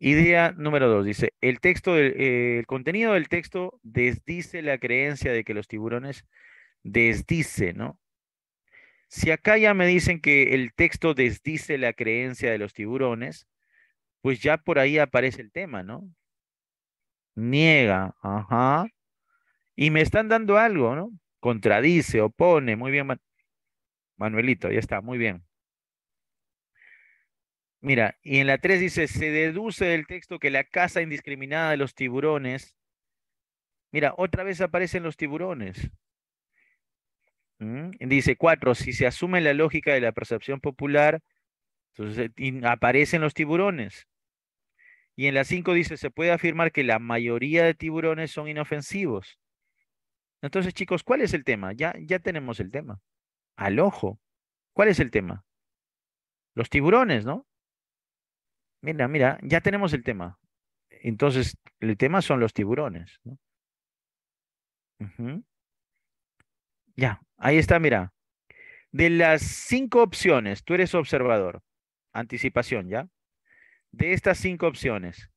Idea número dos dice, el texto, eh, el contenido del texto desdice la creencia de que los tiburones desdice, ¿no? Si acá ya me dicen que el texto desdice la creencia de los tiburones, pues ya por ahí aparece el tema, ¿no? Niega, ajá. Y me están dando algo, ¿no? Contradice, opone, muy bien, Manuelito, ya está, muy bien. Mira, y en la 3 dice, se deduce del texto que la caza indiscriminada de los tiburones, mira, otra vez aparecen los tiburones. Mm, dice 4, si se asume la lógica de la percepción popular, entonces eh, aparecen los tiburones. Y en la 5 dice, se puede afirmar que la mayoría de tiburones son inofensivos. Entonces, chicos, ¿cuál es el tema? Ya, ya tenemos el tema al ojo. ¿Cuál es el tema? Los tiburones, ¿no? Mira, mira, ya tenemos el tema. Entonces, el tema son los tiburones. ¿no? Ya, ahí está, mira. De las cinco opciones, tú eres observador. Anticipación, ¿ya? De estas cinco opciones,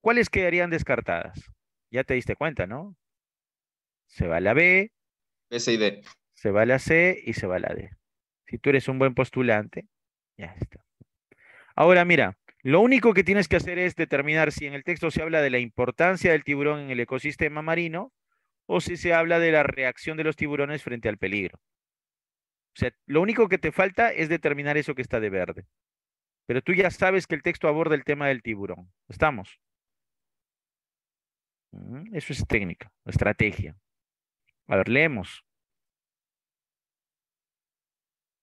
¿cuáles quedarían descartadas? Ya te diste cuenta, ¿no? Se va la B. B, y D se va la C y se va la D. Si tú eres un buen postulante, ya está. Ahora mira, lo único que tienes que hacer es determinar si en el texto se habla de la importancia del tiburón en el ecosistema marino o si se habla de la reacción de los tiburones frente al peligro. O sea, lo único que te falta es determinar eso que está de verde. Pero tú ya sabes que el texto aborda el tema del tiburón. ¿Estamos? Eso es técnica, estrategia. A ver, leemos.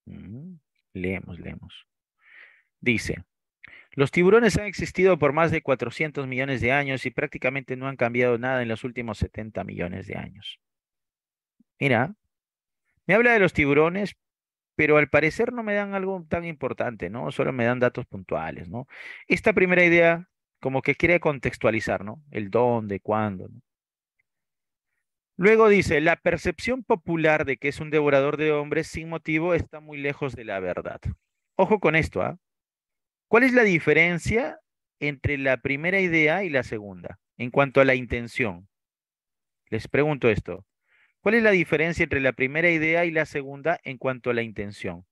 Mm, leemos, leemos. Dice, los tiburones han existido por más de 400 millones de años y prácticamente no han cambiado nada en los últimos 70 millones de años. Mira, me habla de los tiburones, pero al parecer no me dan algo tan importante, ¿no? Solo me dan datos puntuales, ¿no? Esta primera idea como que quiere contextualizar, ¿no? El dónde, cuándo, ¿no? Luego dice, la percepción popular de que es un devorador de hombres sin motivo está muy lejos de la verdad. Ojo con esto, ¿ah? ¿Cuál es la diferencia entre la primera idea y la segunda en cuanto a la intención? Les pregunto esto. ¿Cuál es la diferencia entre la primera idea y la segunda en cuanto a la intención?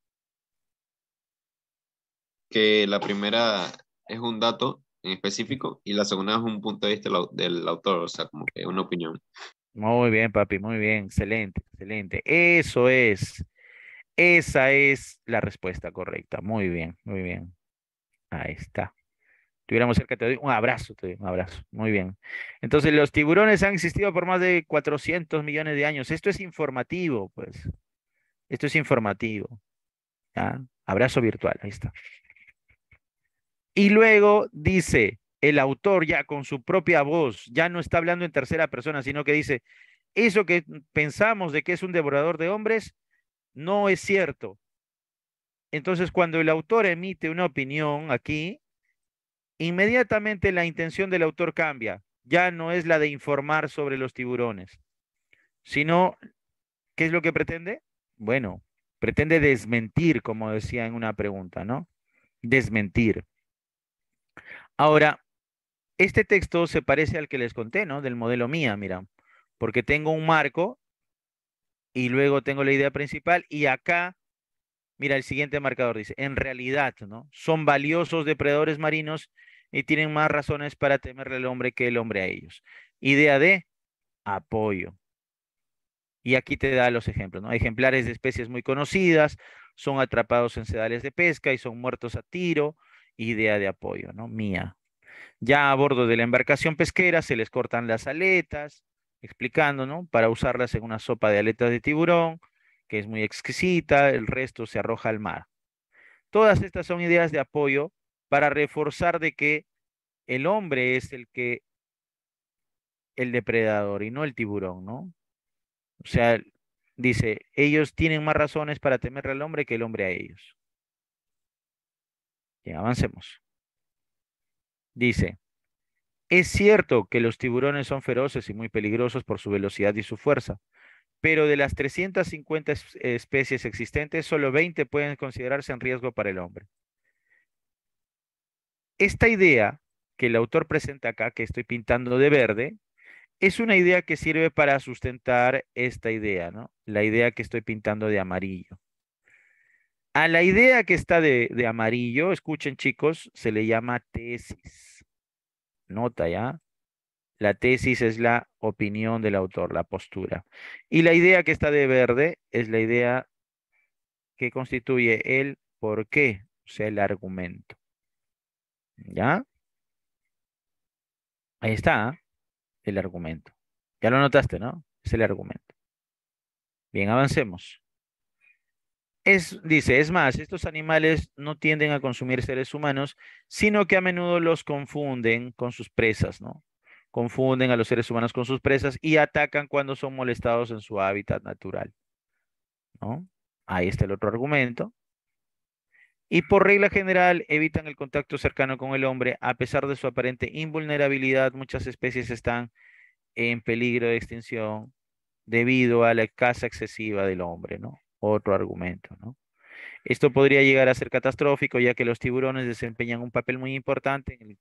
Que la primera es un dato en específico y la segunda es un punto de vista del autor, o sea, como que una opinión. Muy bien, papi, muy bien, excelente, excelente. Eso es, esa es la respuesta correcta. Muy bien, muy bien. Ahí está. Tuviéramos cerca, te doy un abrazo, te doy un abrazo. Muy bien. Entonces, los tiburones han existido por más de 400 millones de años. Esto es informativo, pues. Esto es informativo. Abrazo virtual, ahí está. Y luego dice, el autor ya con su propia voz, ya no está hablando en tercera persona, sino que dice, eso que pensamos de que es un devorador de hombres, no es cierto. Entonces, cuando el autor emite una opinión aquí, inmediatamente la intención del autor cambia. Ya no es la de informar sobre los tiburones, sino, ¿qué es lo que pretende? Bueno, pretende desmentir, como decía en una pregunta, ¿no? Desmentir. Ahora, este texto se parece al que les conté, ¿no? Del modelo mía, mira, porque tengo un marco y luego tengo la idea principal y acá, mira, el siguiente marcador dice, en realidad, ¿no? Son valiosos depredadores marinos y tienen más razones para temerle al hombre que el hombre a ellos. Idea de apoyo. Y aquí te da los ejemplos, ¿no? Ejemplares de especies muy conocidas son atrapados en sedales de pesca y son muertos a tiro. Idea de apoyo, ¿no? Mía. Ya a bordo de la embarcación pesquera se les cortan las aletas, explicando, ¿no? Para usarlas en una sopa de aletas de tiburón, que es muy exquisita, el resto se arroja al mar. Todas estas son ideas de apoyo para reforzar de que el hombre es el que el depredador y no el tiburón, ¿no? O sea, dice, ellos tienen más razones para temer al hombre que el hombre a ellos. Y avancemos. Dice, es cierto que los tiburones son feroces y muy peligrosos por su velocidad y su fuerza, pero de las 350 especies existentes, solo 20 pueden considerarse en riesgo para el hombre. Esta idea que el autor presenta acá, que estoy pintando de verde, es una idea que sirve para sustentar esta idea, ¿no? La idea que estoy pintando de amarillo. A la idea que está de, amarillo, escuchen chicos, se le llama tesis. Nota ya. La tesis es la opinión del autor, la postura. Y la idea que está de verde es la idea que constituye el por qué, o sea, el argumento. ¿Ya? Ahí está el argumento. Ya lo notaste, ¿no? Es el argumento. Bien, avancemos. Es, dice, es más, estos animales no tienden a consumir seres humanos, sino que a menudo los confunden con sus presas, ¿no? Confunden a los seres humanos con sus presas y atacan cuando son molestados en su hábitat natural, ¿no? Ahí está el otro argumento. Y por regla general evitan el contacto cercano con el hombre. A pesar de su aparente invulnerabilidad, muchas especies están en peligro de extinción debido a la caza excesiva del hombre, ¿no? otro argumento, ¿no? Esto podría llegar a ser catastrófico, ya que los tiburones desempeñan un papel muy importante en el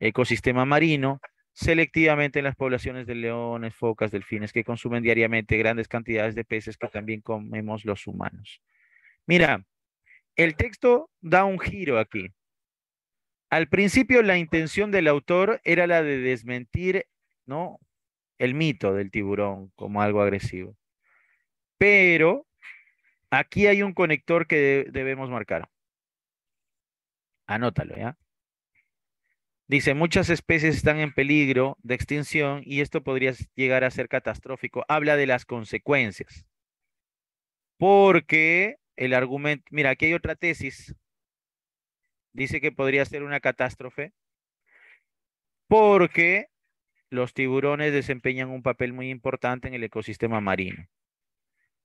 ecosistema marino, selectivamente en las poblaciones de leones, focas, delfines, que consumen diariamente grandes cantidades de peces que también comemos los humanos. Mira, el texto da un giro aquí. Al principio la intención del autor era la de desmentir, ¿no? El mito del tiburón como algo agresivo. Pero Aquí hay un conector que debemos marcar. Anótalo, ¿ya? Dice, muchas especies están en peligro de extinción y esto podría llegar a ser catastrófico. Habla de las consecuencias. Porque el argumento, mira, aquí hay otra tesis. Dice que podría ser una catástrofe porque los tiburones desempeñan un papel muy importante en el ecosistema marino.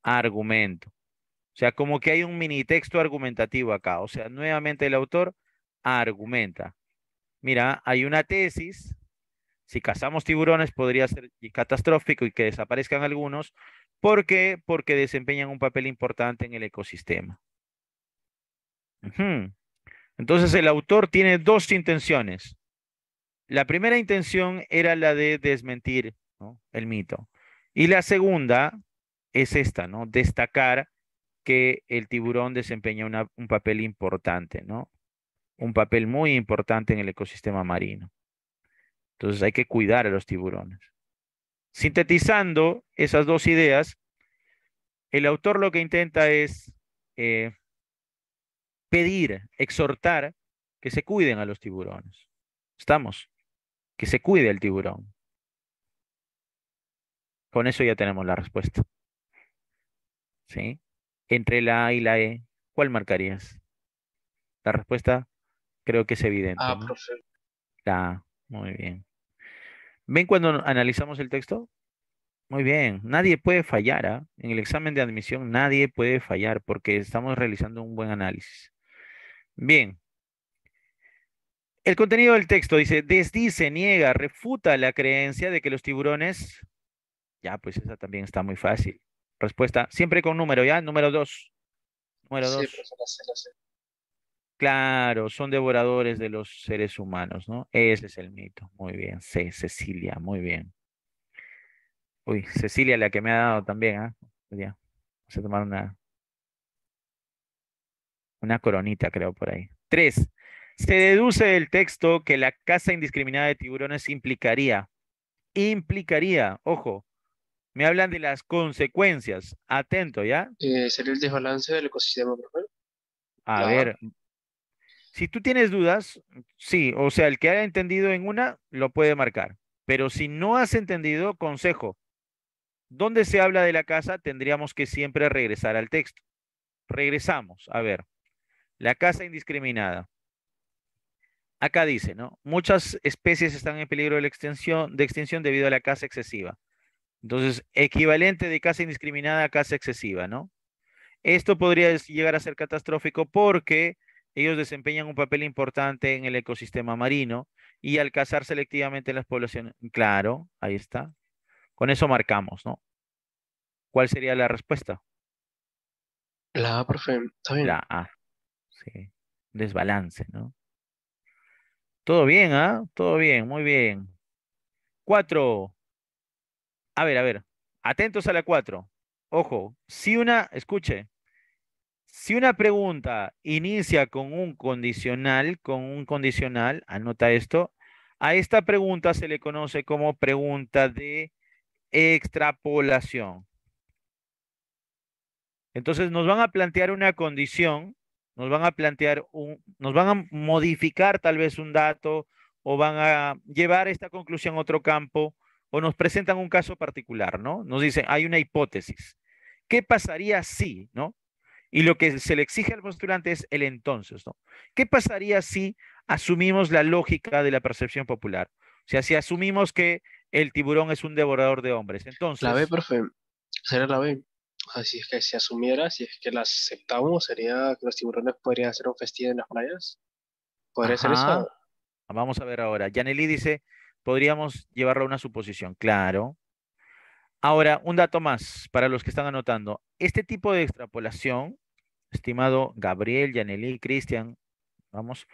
Argumento. O sea, como que hay un mini texto argumentativo acá. O sea, nuevamente el autor argumenta. Mira, hay una tesis. Si cazamos tiburones podría ser catastrófico y que desaparezcan algunos. ¿Por qué? Porque desempeñan un papel importante en el ecosistema. Entonces el autor tiene dos intenciones. La primera intención era la de desmentir el mito. Y la segunda es esta, ¿no? Destacar que el tiburón desempeña un papel importante, ¿no? Un papel muy importante en el ecosistema marino. Entonces hay que cuidar a los tiburones. Sintetizando esas dos ideas, el autor lo que intenta es eh, pedir, exhortar que se cuiden a los tiburones. ¿Estamos? Que se cuide el tiburón. Con eso ya tenemos la respuesta. ¿Sí? entre la A y la E, ¿cuál marcarías? La respuesta creo que es evidente. Ah, La A, muy bien. ¿Ven cuando analizamos el texto? Muy bien, nadie puede fallar. ¿ah? En el examen de admisión nadie puede fallar porque estamos realizando un buen análisis. Bien. El contenido del texto dice, desdice, niega, refuta la creencia de que los tiburones... Ya, pues esa también está muy fácil. Respuesta, siempre con número, ¿ya? Número dos. Número dos. claro, son devoradores de los seres humanos, ¿no? Ese es el mito. Muy bien, sí, Cecilia, muy bien. Uy, Cecilia, la que me ha dado también, ¿ah? Pues ya, vamos a tomar una, una coronita, creo, por ahí. Tres, se deduce del texto que la caza indiscriminada de tiburones implicaría, implicaría, ojo, me hablan de las consecuencias. Atento, ¿ya? Eh, sería el desbalance del ecosistema, profesor. A ver. Si tú tienes dudas, sí, o sea, el que haya entendido en una, lo puede marcar. Pero si no has entendido, consejo. ¿Dónde se habla de la casa, tendríamos que siempre regresar al texto. Regresamos. A ver. La caza indiscriminada. Acá dice, ¿no? Muchas especies están en peligro de, de extinción debido a la caza excesiva. Entonces, equivalente de casa indiscriminada a casa excesiva, ¿no? Esto podría llegar a ser catastrófico porque ellos desempeñan un papel importante en el ecosistema marino y al cazar selectivamente las poblaciones, claro, ahí está. Con eso marcamos, ¿no? ¿Cuál sería la respuesta? La A, profe, está La A, sí. Desbalance, ¿no? Todo bien, ¿ah? Todo bien, muy bien. Cuatro, a ver, a ver. Atentos a la 4. Ojo, si una, escuche, si una pregunta inicia con un condicional, con un condicional, anota esto, a esta pregunta se le conoce como pregunta de extrapolación. Entonces nos van a plantear una condición, nos van a plantear un, nos van a modificar tal vez un dato o van a llevar esta conclusión a otro campo o nos presentan un caso particular, ¿no? Nos dicen, hay una hipótesis. ¿Qué pasaría si, ¿no? Y lo que se le exige al postulante es el entonces, ¿no? ¿Qué pasaría si asumimos la lógica de la percepción popular? O sea, si asumimos que el tiburón es un devorador de hombres, entonces... La B, profe, sería la B. Así es que si asumiera, si es que la aceptamos, sería que los tiburones podrían hacer un festín en las playas. ¿Podría ser eso? Vamos a ver ahora. Yaneli dice, Podríamos llevarlo a una suposición, claro. Ahora, un dato más para los que están anotando. Este tipo de extrapolación, estimado Gabriel, Yanelí, Cristian, vamos,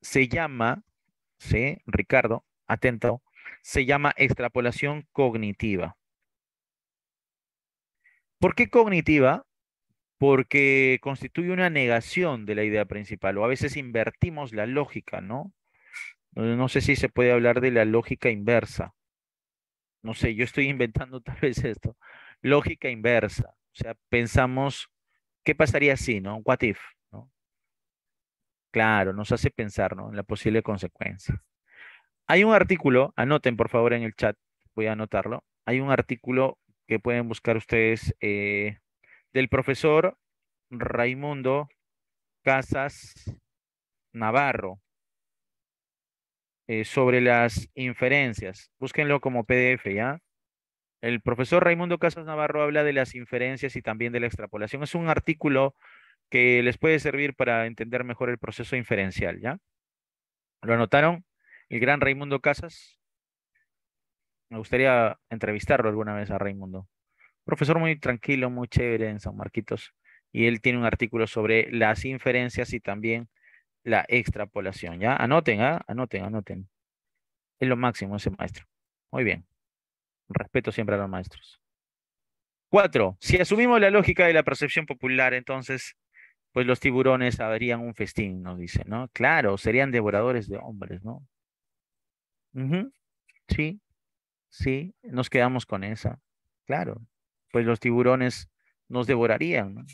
se llama, ¿sí? Ricardo, atento, se llama extrapolación cognitiva. ¿Por qué cognitiva? Porque constituye una negación de la idea principal, o a veces invertimos la lógica, ¿no? No sé si se puede hablar de la lógica inversa. No sé, yo estoy inventando tal vez esto. Lógica inversa. O sea, pensamos, ¿qué pasaría si, no? What if, ¿no? Claro, nos hace pensar, ¿no? En la posible consecuencia. Hay un artículo, anoten por favor en el chat, voy a anotarlo. Hay un artículo que pueden buscar ustedes eh, del profesor Raimundo Casas Navarro. Eh, sobre las inferencias. Búsquenlo como PDF, ¿ya? El profesor Raimundo Casas Navarro habla de las inferencias y también de la extrapolación. Es un artículo que les puede servir para entender mejor el proceso inferencial, ¿ya? ¿Lo anotaron? El gran Raimundo Casas. Me gustaría entrevistarlo alguna vez a Raimundo. Profesor muy tranquilo, muy chévere en San Marquitos. Y él tiene un artículo sobre las inferencias y también la extrapolación. ¿ya? Anoten, ¿ah? anoten, anoten. Es lo máximo ese maestro. Muy bien. Respeto siempre a los maestros. Cuatro, si asumimos la lógica de la percepción popular, entonces, pues los tiburones habrían un festín, nos dice, ¿no? Claro, serían devoradores de hombres, ¿no? Sí, sí, nos quedamos con esa. Claro, pues los tiburones nos devorarían, ¿no?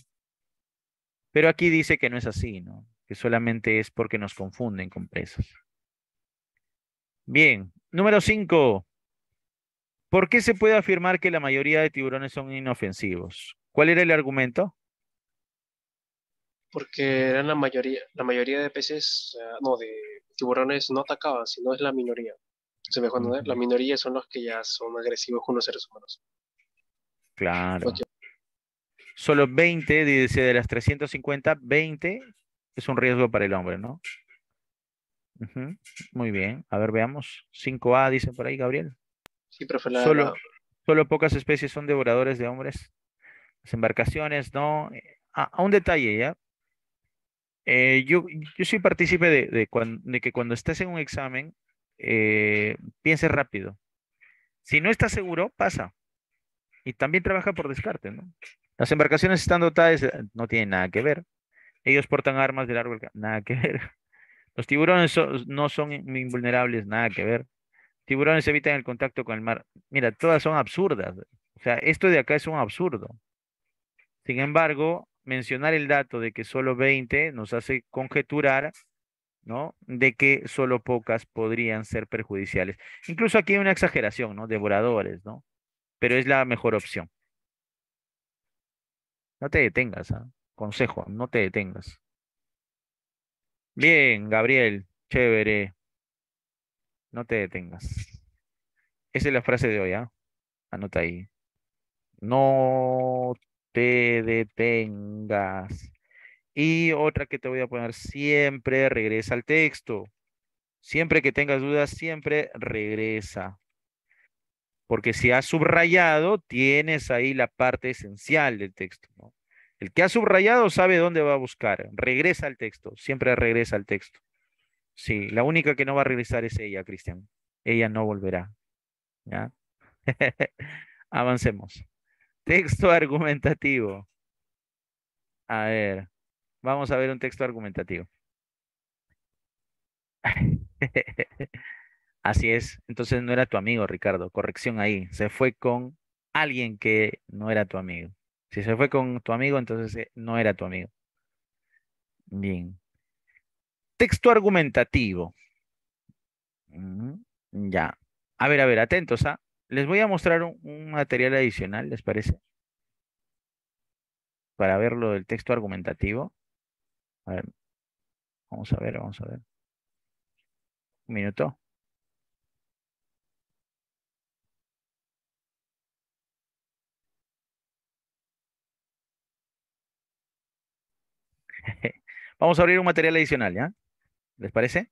Pero aquí dice que no es así, ¿no? que solamente es porque nos confunden con presos. Bien, número 5. ¿Por qué se puede afirmar que la mayoría de tiburones son inofensivos? ¿Cuál era el argumento? Porque eran la mayoría, la mayoría de peces, no, de tiburones no atacaban, sino es la minoría. Se me la minoría son los que ya son agresivos con los seres humanos. Claro. Solo 20, dice de las 350, 20 es un riesgo para el hombre, ¿no? Muy bien, a ver, veamos. 5A, dicen por ahí, Gabriel. Sí, profe, la, solo, solo pocas especies son devoradores de hombres. Las embarcaciones, ¿no? Ah, a un detalle, ¿ya? Eh, yo, yo soy partícipe de, que cuando estés en un examen, eh, pienses rápido. Si no estás seguro, pasa. Y también trabaja por descarte, ¿no? Las embarcaciones están dotadas, eh, no tienen nada que ver. Ellos portan armas de largo alcance. Nada que ver. Los tiburones no son invulnerables. Nada que ver. Tiburones evitan el contacto con el mar. Mira, todas son absurdas. O sea, esto de acá es un absurdo. Sin embargo, mencionar el dato de que solo 20 nos hace conjeturar, ¿no? De que solo pocas podrían ser perjudiciales. Incluso aquí hay una exageración, ¿no? Devoradores, ¿no? Pero es la mejor opción. No te detengas. ¿ah? Consejo, no te detengas. Bien, Gabriel, chévere. No te detengas. Esa es la frase de hoy, ¿ah? Anota ahí. No te detengas. Y otra que te voy a poner, siempre regresa al texto. Siempre que tengas dudas, siempre regresa. Porque si has subrayado, tienes ahí la parte esencial del texto. ¿no? El que ha subrayado sabe dónde va a buscar. Regresa al texto, siempre regresa al texto. Sí, la única que no va a regresar es ella, Cristian. Ella no volverá. ¿Ya? Avancemos. Texto argumentativo. A ver, vamos a ver un texto argumentativo. Así es. Entonces no era tu amigo, Ricardo. Corrección ahí. Se fue con alguien que no era tu amigo. Si se fue con tu amigo, entonces eh, no era tu amigo. Bien. Texto argumentativo. Ya. A ver, a ver, atentos, ¿ah? Les voy a mostrar un, material adicional, ¿les parece? Para ver lo del texto argumentativo. A ver. Vamos a ver, vamos a ver. Un minuto. Vamos a abrir un material adicional, ¿ya? ¿Les parece?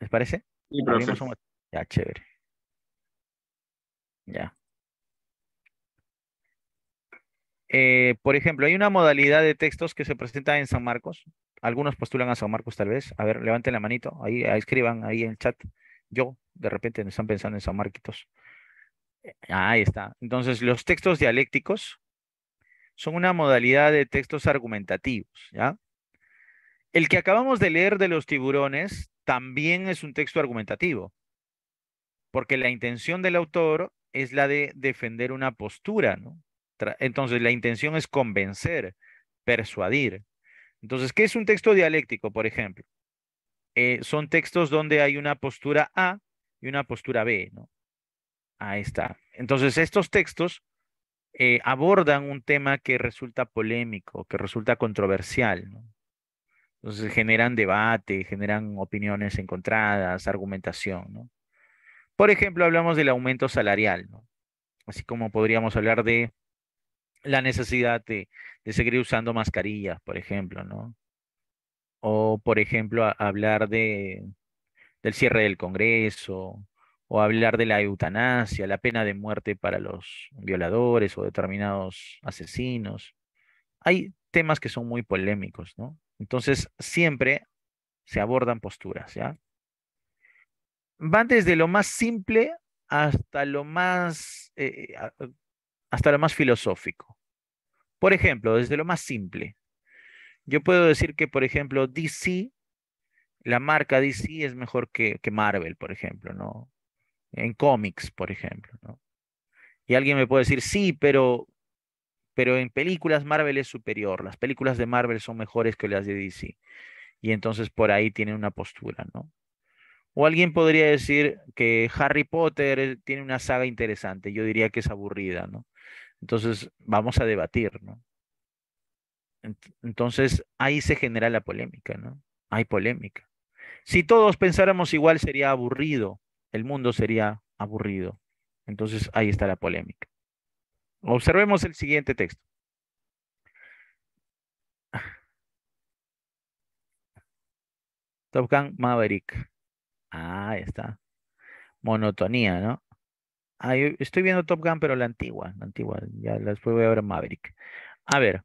¿Les parece? Sí, Abrimos un... Ya, chévere. Ya. Eh, por ejemplo, hay una modalidad de textos que se presenta en San Marcos. Algunos postulan a San Marcos tal vez. A ver, levanten la manito. Ahí, escriban ahí en el chat. Yo, de repente, me están pensando en San Marquitos. Eh, ahí está. Entonces, los textos dialécticos son una modalidad de textos argumentativos, ¿ya? El que acabamos de leer de los tiburones también es un texto argumentativo, porque la intención del autor es la de defender una postura, ¿no? Entonces, la intención es convencer, persuadir. Entonces, ¿qué es un texto dialéctico, por ejemplo? Eh, son textos donde hay una postura A y una postura B, ¿no? Ahí está. Entonces, estos textos eh, abordan un tema que resulta polémico, que resulta controversial. ¿no? Entonces generan debate, generan opiniones encontradas, argumentación. ¿no? Por ejemplo, hablamos del aumento salarial, ¿no? así como podríamos hablar de la necesidad de, seguir usando mascarillas, por ejemplo, ¿no? O, por ejemplo, hablar de, del cierre del Congreso, o hablar de la eutanasia, la pena de muerte para los violadores o determinados asesinos. Hay temas que son muy polémicos, ¿no? Entonces, siempre se abordan posturas, ¿ya? Van desde lo más simple hasta lo más, eh, eh, eh, hasta lo más filosófico. Por ejemplo, desde lo más simple, yo puedo decir que, por ejemplo, DC, la marca DC es mejor que, que Marvel, por ejemplo, ¿no? en cómics, por ejemplo. ¿no? Y alguien me puede decir, sí, pero, pero en películas Marvel es superior, las películas de Marvel son mejores que las de DC. Y entonces por ahí tienen una postura, ¿no? O alguien podría decir que Harry Potter eh, tiene una saga interesante, yo diría que es aburrida, ¿no? Entonces vamos a debatir, ¿no? Entonces ahí se genera la polémica, ¿no? Hay polémica. Si todos pensáramos igual sería aburrido, el mundo sería aburrido. Entonces ahí está la polémica. Observemos el siguiente texto. Top Gun Maverick. Ah, ahí está. Monotonía, ¿no? Ah, estoy viendo Top Gun, pero la antigua, la antigua. Ya después voy a ver Maverick. A ver,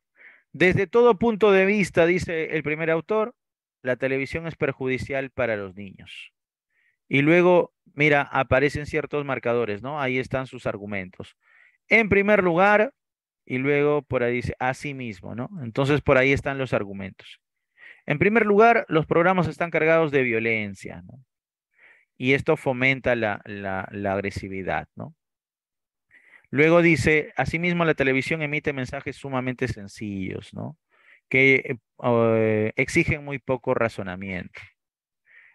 desde todo punto de vista, dice el primer autor, la televisión es perjudicial para los niños. Y luego, mira, aparecen ciertos marcadores, ¿no? Ahí están sus argumentos. En primer lugar, y luego por ahí dice, así mismo, ¿no? Entonces por ahí están los argumentos. En primer lugar, los programas están cargados de violencia, ¿no? Y esto fomenta la, agresividad, ¿no? Luego dice, asimismo la televisión emite mensajes sumamente sencillos, ¿no? Que eh, eh, exigen muy poco razonamiento.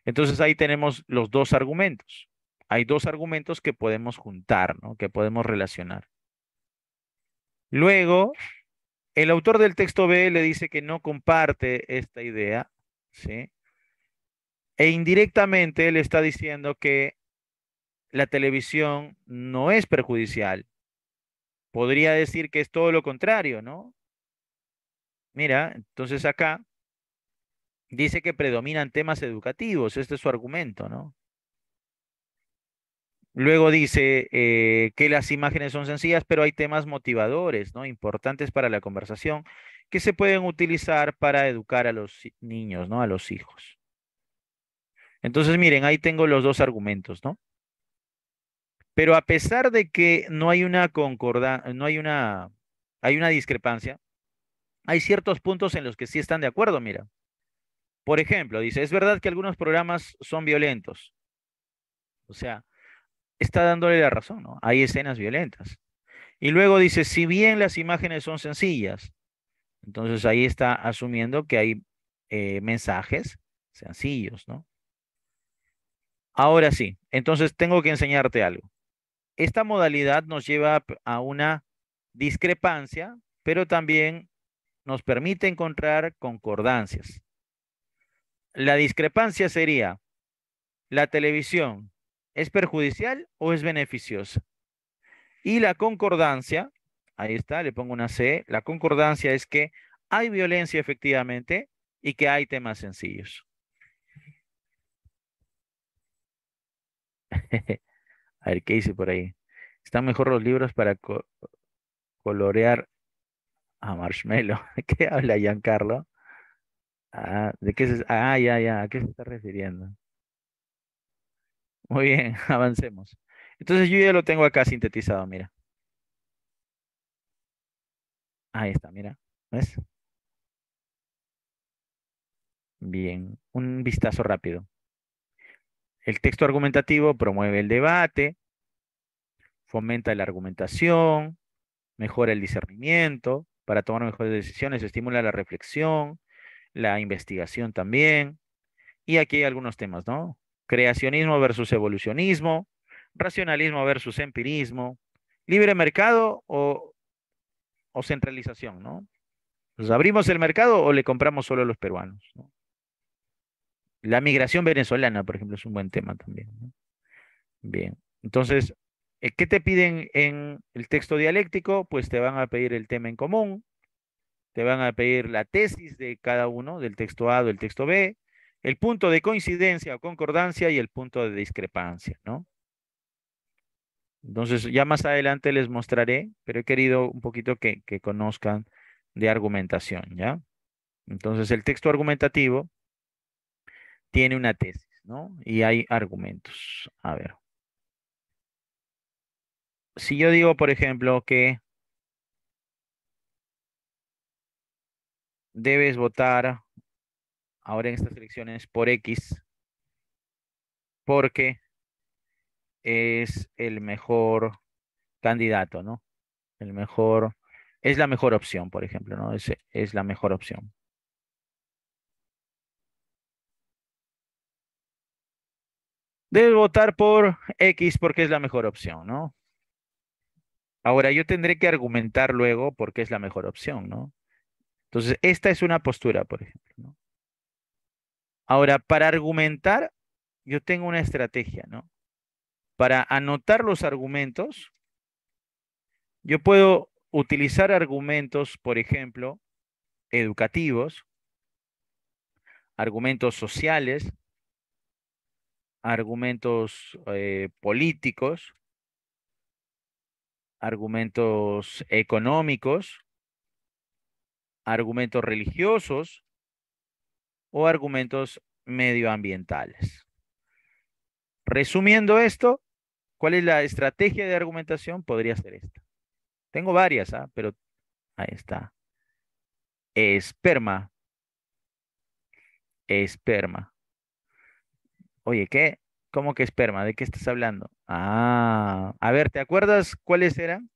Entonces ahí tenemos los dos argumentos. Hay dos argumentos que podemos juntar, ¿no? que podemos relacionar. Luego, el autor del texto B le dice que no comparte esta idea, ¿sí? E indirectamente le está diciendo que la televisión no es perjudicial. Podría decir que es todo lo contrario, ¿no? Mira, entonces acá dice que predominan temas educativos, este es su argumento, ¿no? Luego dice eh, que las imágenes son sencillas, pero hay temas motivadores, ¿no? Importantes para la conversación que se pueden utilizar para educar a los niños, ¿no? A los hijos. Entonces, miren, ahí tengo los dos argumentos, ¿no? Pero a pesar de que no hay una concordancia, no hay una, hay una discrepancia, hay ciertos puntos en los que sí están de acuerdo, mira. Por ejemplo, dice, es verdad que algunos programas son violentos. O sea, está dándole la razón, ¿no? Hay escenas violentas. Y luego dice, si bien las imágenes son sencillas, entonces ahí está asumiendo que hay eh, mensajes sencillos, ¿no? Ahora sí, entonces tengo que enseñarte algo. Esta modalidad nos lleva a una discrepancia, pero también nos permite encontrar concordancias. La discrepancia sería, ¿la televisión es perjudicial o es beneficiosa? Y la concordancia, ahí está, le pongo una C, la concordancia es que hay violencia efectivamente y que hay temas sencillos. A ver, ¿qué hice por ahí? Están mejor los libros para colorear a ah, Marshmallow. ¿Qué habla Giancarlo? Ah, ¿de qué ah, ya, ya, ¿a qué se está refiriendo? Muy bien, avancemos. Entonces yo ya lo tengo acá sintetizado, mira. Ahí está, mira. ¿Ves? Bien, un vistazo rápido. El texto argumentativo promueve el debate, fomenta la argumentación, mejora el discernimiento para tomar mejores decisiones, estimula la reflexión, la investigación también. Y aquí hay algunos temas, ¿no? Creacionismo versus evolucionismo, racionalismo versus empirismo, libre mercado o, centralización, ¿no? los pues, abrimos el mercado o le compramos solo a los peruanos? La migración venezolana, por ejemplo, es un buen tema también. Bien, entonces, eh, ¿qué te piden en el texto dialéctico? Pues te van a pedir el tema en común, te van a pedir la tesis de cada uno, del texto A o del texto B, el punto de coincidencia o concordancia y el punto de discrepancia, ¿no? Entonces, ya más adelante les mostraré, pero he querido un poquito que, que conozcan de argumentación, ¿ya? Entonces, el texto argumentativo tiene una tesis, ¿no? Y hay argumentos. A ver. Si yo digo, por ejemplo, que debes votar ahora en estas elecciones por X porque es el mejor candidato, ¿no? El mejor, es la mejor opción, por ejemplo, ¿no? Es, es la mejor opción. Debes votar por X porque es la mejor opción, ¿no? Ahora, yo tendré que argumentar luego porque es la mejor opción, ¿no? Entonces, esta es una postura, por ejemplo. Ahora, para argumentar, yo tengo una estrategia, ¿no? Para anotar los argumentos, yo puedo utilizar argumentos, por ejemplo, educativos, argumentos sociales, argumentos eh, políticos, argumentos económicos, argumentos religiosos o argumentos medioambientales. Resumiendo esto, ¿cuál es la estrategia de argumentación? Podría ser esta. Tengo varias, ¿ah? pero ahí está. Esperma. Esperma. Oye, ¿qué? ¿Cómo que esperma? ¿De qué estás hablando? Ah, a ver, ¿te acuerdas cuáles eran?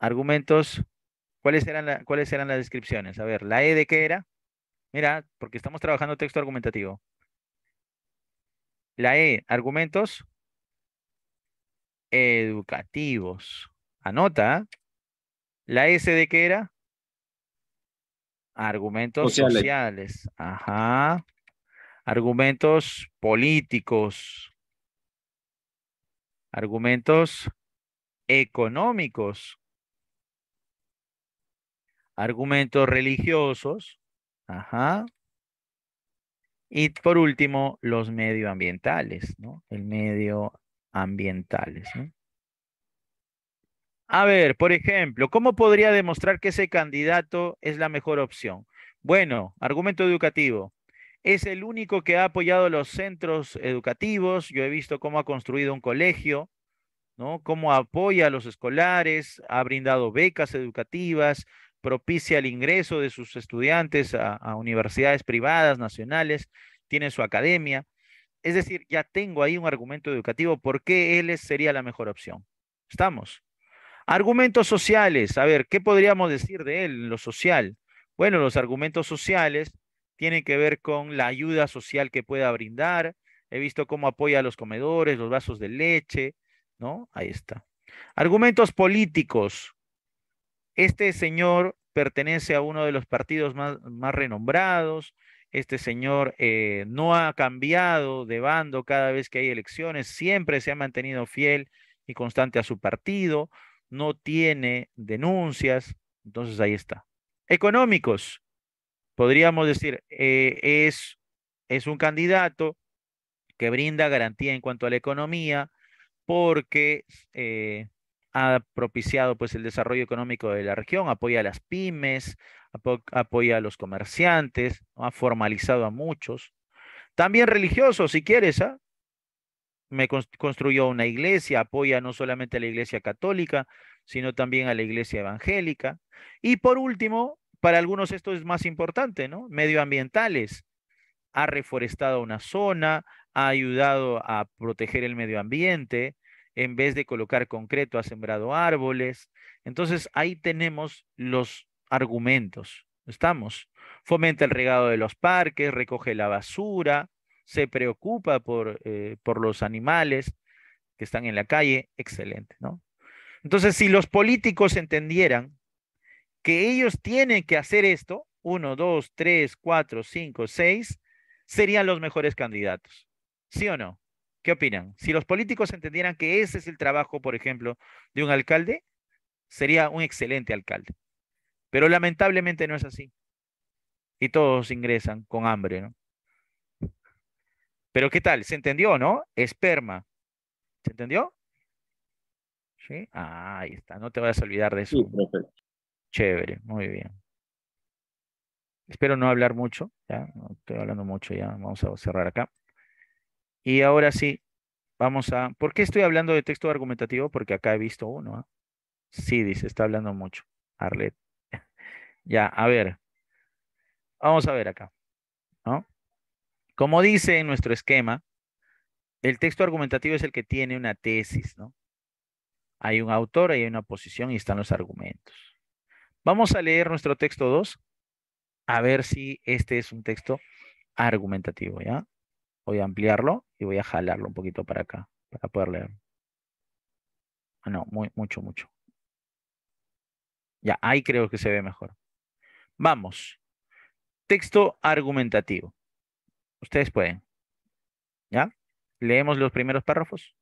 Argumentos ¿Cuáles eran, las descripciones? A ver, ¿la E de qué era? Mira, porque estamos trabajando texto argumentativo. La E, argumentos educativos. Anota. La S de qué era? Argumentos sociales. sociales. Ajá. Argumentos políticos. Argumentos económicos argumentos religiosos, ajá. Y por último, los medioambientales, ¿no? El medio ambientales. ¿no? A ver, por ejemplo, ¿cómo podría demostrar que ese candidato es la mejor opción? Bueno, argumento educativo. Es el único que ha apoyado los centros educativos. Yo he visto cómo ha construido un colegio, ¿no? Cómo apoya a los escolares, ha brindado becas educativas, propicia el ingreso de sus estudiantes a, universidades privadas, nacionales, tiene su academia. Es decir, ya tengo ahí un argumento educativo por qué él sería la mejor opción. ¿Estamos? Argumentos sociales. A ver, ¿qué podríamos decir de él en lo social? Bueno, los argumentos sociales tienen que ver con la ayuda social que pueda brindar. He visto cómo apoya a los comedores, los vasos de leche, ¿no? Ahí está. Argumentos políticos. Este señor pertenece a uno de los partidos más, más renombrados. Este señor eh, no ha cambiado de bando cada vez que hay elecciones, siempre se ha mantenido fiel y constante a su partido, no tiene denuncias, entonces ahí está. Económicos, podríamos decir, eh, es, es un candidato que brinda garantía en cuanto a la economía porque eh, ha propiciado pues, el desarrollo económico de la región, apoya a las pymes, apoya a los comerciantes, ha formalizado a muchos. También religioso, si quieres, ¿ah? me construyó una iglesia, apoya no solamente a la iglesia católica, sino también a la iglesia evangélica. Y por último, para algunos esto es más importante, ¿no? Medioambientales. Ha reforestado una zona, ha ayudado a proteger el medio ambiente, en vez de colocar concreto ha sembrado árboles. Entonces ahí tenemos los argumentos. Estamos. Fomenta el regado de los parques, recoge la basura, se preocupa por, eh, por los animales que están en la calle. Excelente, ¿no? Entonces, si los políticos entendieran que ellos tienen que hacer esto, uno, dos, tres, cuatro, cinco, seis, serían los mejores candidatos. ¿Sí o no? ¿Qué opinan? Si los políticos entendieran que ese es el trabajo, por ejemplo, de un alcalde, sería un excelente alcalde. Pero lamentablemente no es así. Y todos ingresan con hambre, ¿no? Pero ¿qué tal? ¿Se entendió, no? Esperma. ¿Se entendió? Sí. Ah, ahí está. No te vayas a olvidar de eso. Sí, Chévere, muy bien. Espero no hablar mucho. Ya, no estoy hablando mucho ya. Vamos a cerrar acá. Y ahora sí, vamos a... ¿Por qué estoy hablando de texto argumentativo? Porque acá he visto uno. ¿ah? Sí, dice, está hablando mucho. Arlet. ya, a ver. Vamos a ver acá. ¿no? Como dice en nuestro esquema, el texto argumentativo es el que tiene una tesis, ¿no? Hay un autor, hay una posición y están los argumentos. Vamos a leer nuestro texto 2, a ver si este es un texto argumentativo, ¿ya? voy a ampliarlo y voy a jalarlo un poquito para acá, para poder leer. Ah, no, muy, mucho, mucho. Ya, ahí creo que se ve mejor. Vamos. Texto argumentativo. Ustedes pueden. ¿Ya? Leemos los primeros párrafos.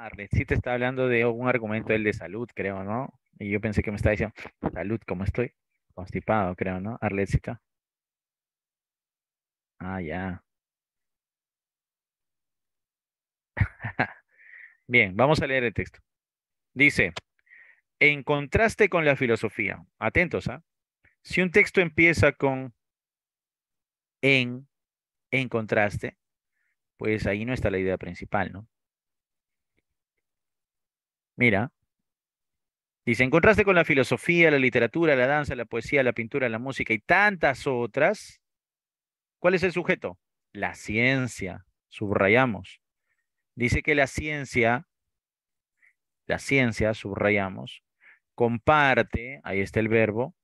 Ah, te está hablando de un argumento del de salud, creo, ¿no? Y yo pensé que me estaba diciendo, salud, ¿cómo estoy? Constipado, creo, ¿no? Arletcita. Ah, ya. Bien, vamos a leer el texto. Dice, en contraste con la filosofía, atentos, ¿ah? Si un texto empieza con en, en contraste, pues ahí no está la idea principal, ¿no? Mira. Dice, en contraste con la filosofía, la literatura, la danza, la poesía, la pintura, la música y tantas otras, ¿cuál es el sujeto? La ciencia, subrayamos. Dice que la ciencia, la ciencia, subrayamos, comparte, ahí está el verbo,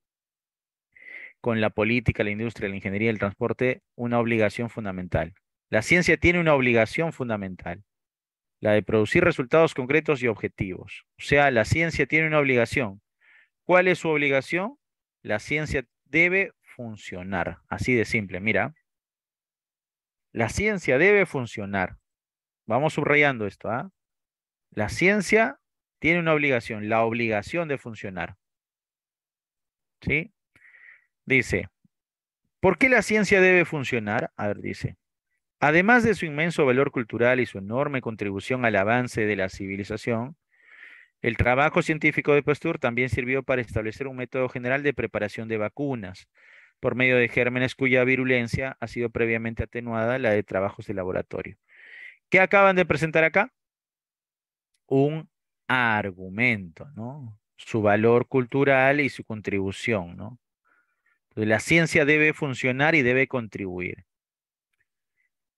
con la política, la industria, la ingeniería, el transporte, una obligación fundamental. La ciencia tiene una obligación fundamental la de producir resultados concretos y objetivos. O sea, la ciencia tiene una obligación. ¿Cuál es su obligación? La ciencia debe funcionar, así de simple, mira. La ciencia debe funcionar. Vamos subrayando esto, ¿ah? La ciencia tiene una obligación, la obligación de funcionar. ¿Sí? Dice, ¿por qué la ciencia debe funcionar? A ver, dice, Además de su inmenso valor cultural y su enorme contribución al avance de la civilización, el trabajo científico de Pasteur también sirvió para establecer un método general de preparación de vacunas por medio de gérmenes cuya virulencia ha sido previamente atenuada la de trabajos de laboratorio. ¿Qué acaban de presentar acá? Un argumento, ¿no? Su valor cultural y su contribución, ¿no? la ciencia debe funcionar y debe contribuir.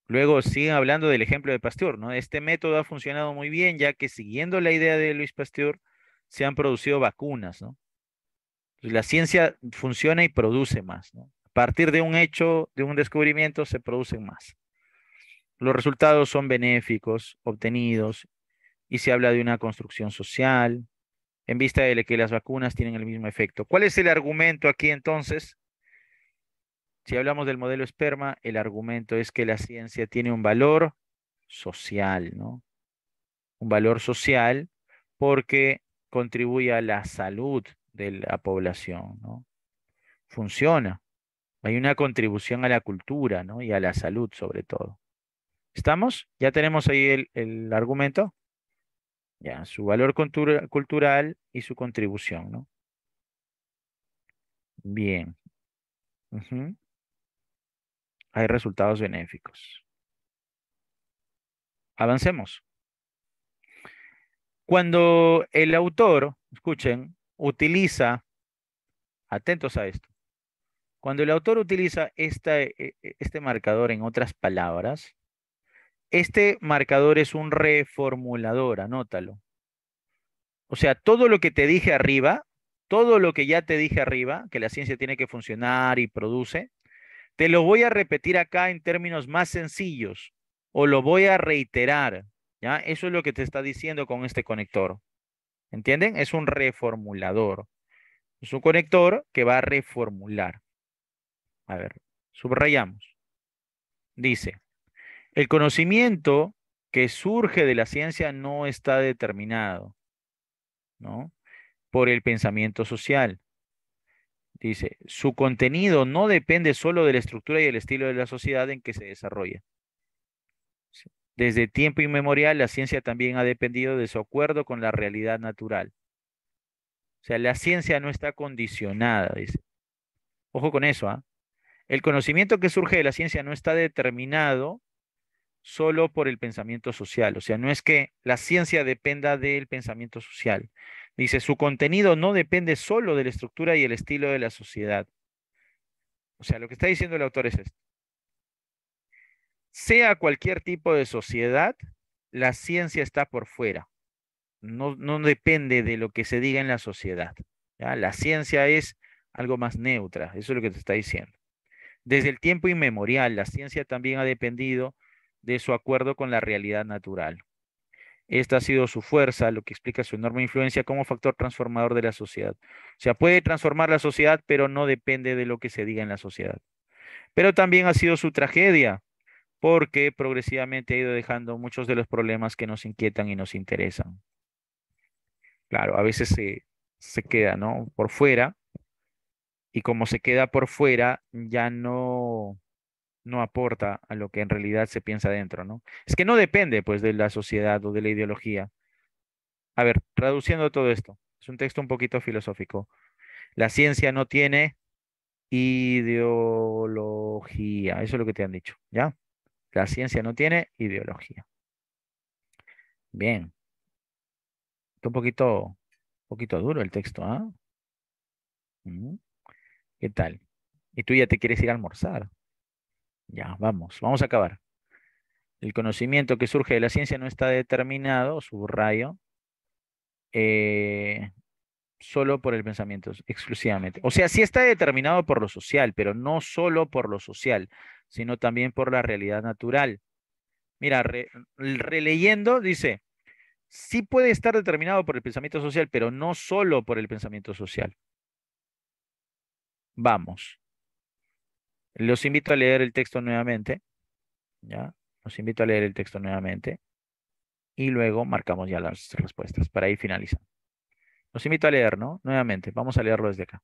Luego siguen hablando del ejemplo de Pasteur, ¿no? Este método ha funcionado muy bien, ya que siguiendo la idea de Luis Pasteur, se han producido vacunas, ¿no? Pues, la ciencia funciona y produce más, ¿no? A partir de un hecho, de un descubrimiento, se producen más. Los resultados son benéficos, obtenidos, y se habla de una construcción social, en vista de que las vacunas tienen el mismo efecto. ¿Cuál es el argumento aquí entonces? Si hablamos del modelo esperma, el argumento es que la ciencia tiene un valor social, ¿no? Un valor social porque contribuye a la salud de la población, ¿no? Funciona. Hay una contribución a la cultura, ¿no? Y a la salud sobre todo. ¿Estamos? ¿Ya tenemos ahí el, argumento? Ya, su valor cultural y su contribución, ¿no? Bien hay resultados benéficos. Avancemos. Cuando el autor, escuchen, utiliza, atentos a esto, cuando el autor utiliza e, e, este marcador en otras palabras, este marcador es un reformulador, anótalo. O sea, todo lo que te dije arriba, todo lo que ya te dije arriba, que la ciencia tiene que funcionar y produce, te lo voy a repetir acá en términos más sencillos o lo voy a reiterar. ¿ya? Eso es lo que te está diciendo con este conector. ¿Entienden? Es un reformulador. Es un conector que va a reformular. A ver, subrayamos. Dice, el conocimiento que surge de la ciencia no está determinado ¿no? por el pensamiento social. Dice, su contenido no depende solo de la estructura y el estilo de la sociedad en que se desarrolla. Desde tiempo inmemorial, la ciencia también ha dependido de su acuerdo con la realidad natural. O sea, la ciencia no está condicionada, dice. Ojo con eso, ¿ah? El conocimiento que surge de la ciencia no está determinado solo por el pensamiento social. O sea, no es que la ciencia dependa del pensamiento social, Dice, su contenido no depende solo de la estructura y el estilo de la sociedad. O sea, lo que está diciendo el autor es esto. Sea cualquier tipo de sociedad, la ciencia está por fuera. No, depende de lo que se diga en la sociedad. La ciencia es algo más neutra, eso es lo que te está diciendo. Desde el tiempo inmemorial, la ciencia también ha dependido de su acuerdo con la realidad natural. Esta ha sido su fuerza, lo que explica su enorme influencia como factor transformador de la sociedad. O sea, puede transformar la sociedad, pero no depende de lo que se diga en la sociedad. Pero también ha sido su tragedia, porque progresivamente ha ido dejando muchos de los problemas que nos inquietan y nos interesan. Claro, a veces se, se queda, ¿no? Por fuera. Y como se queda por fuera, ya no, no aporta a lo que en realidad se piensa dentro, ¿no? Es que no depende, pues, de la sociedad o de la ideología. A ver, traduciendo todo esto, es un texto un poquito filosófico. La ciencia no tiene ideología, eso es lo que te han dicho, ¿ya? La ciencia no tiene ideología. Bien. Está un poquito, un poquito duro el texto, ¿ah? Mm. ¿Qué tal? Y tú ya te quieres ir a almorzar. Ya, vamos, vamos a acabar. El conocimiento que surge de la ciencia no está determinado, subrayo, eh, solo por el pensamiento, exclusivamente. O sea, sí está determinado por lo social, pero no solo por lo social, sino también por la realidad natural. Mira, releyendo, dice, sí puede estar determinado por el pensamiento social, pero no solo por el pensamiento social. Vamos. Los invito a leer el texto nuevamente. ¿ya? Los invito a leer el texto nuevamente. Y luego marcamos ya las respuestas para ir finalizando. Los invito a leer, ¿no? Nuevamente, vamos a leerlo desde acá.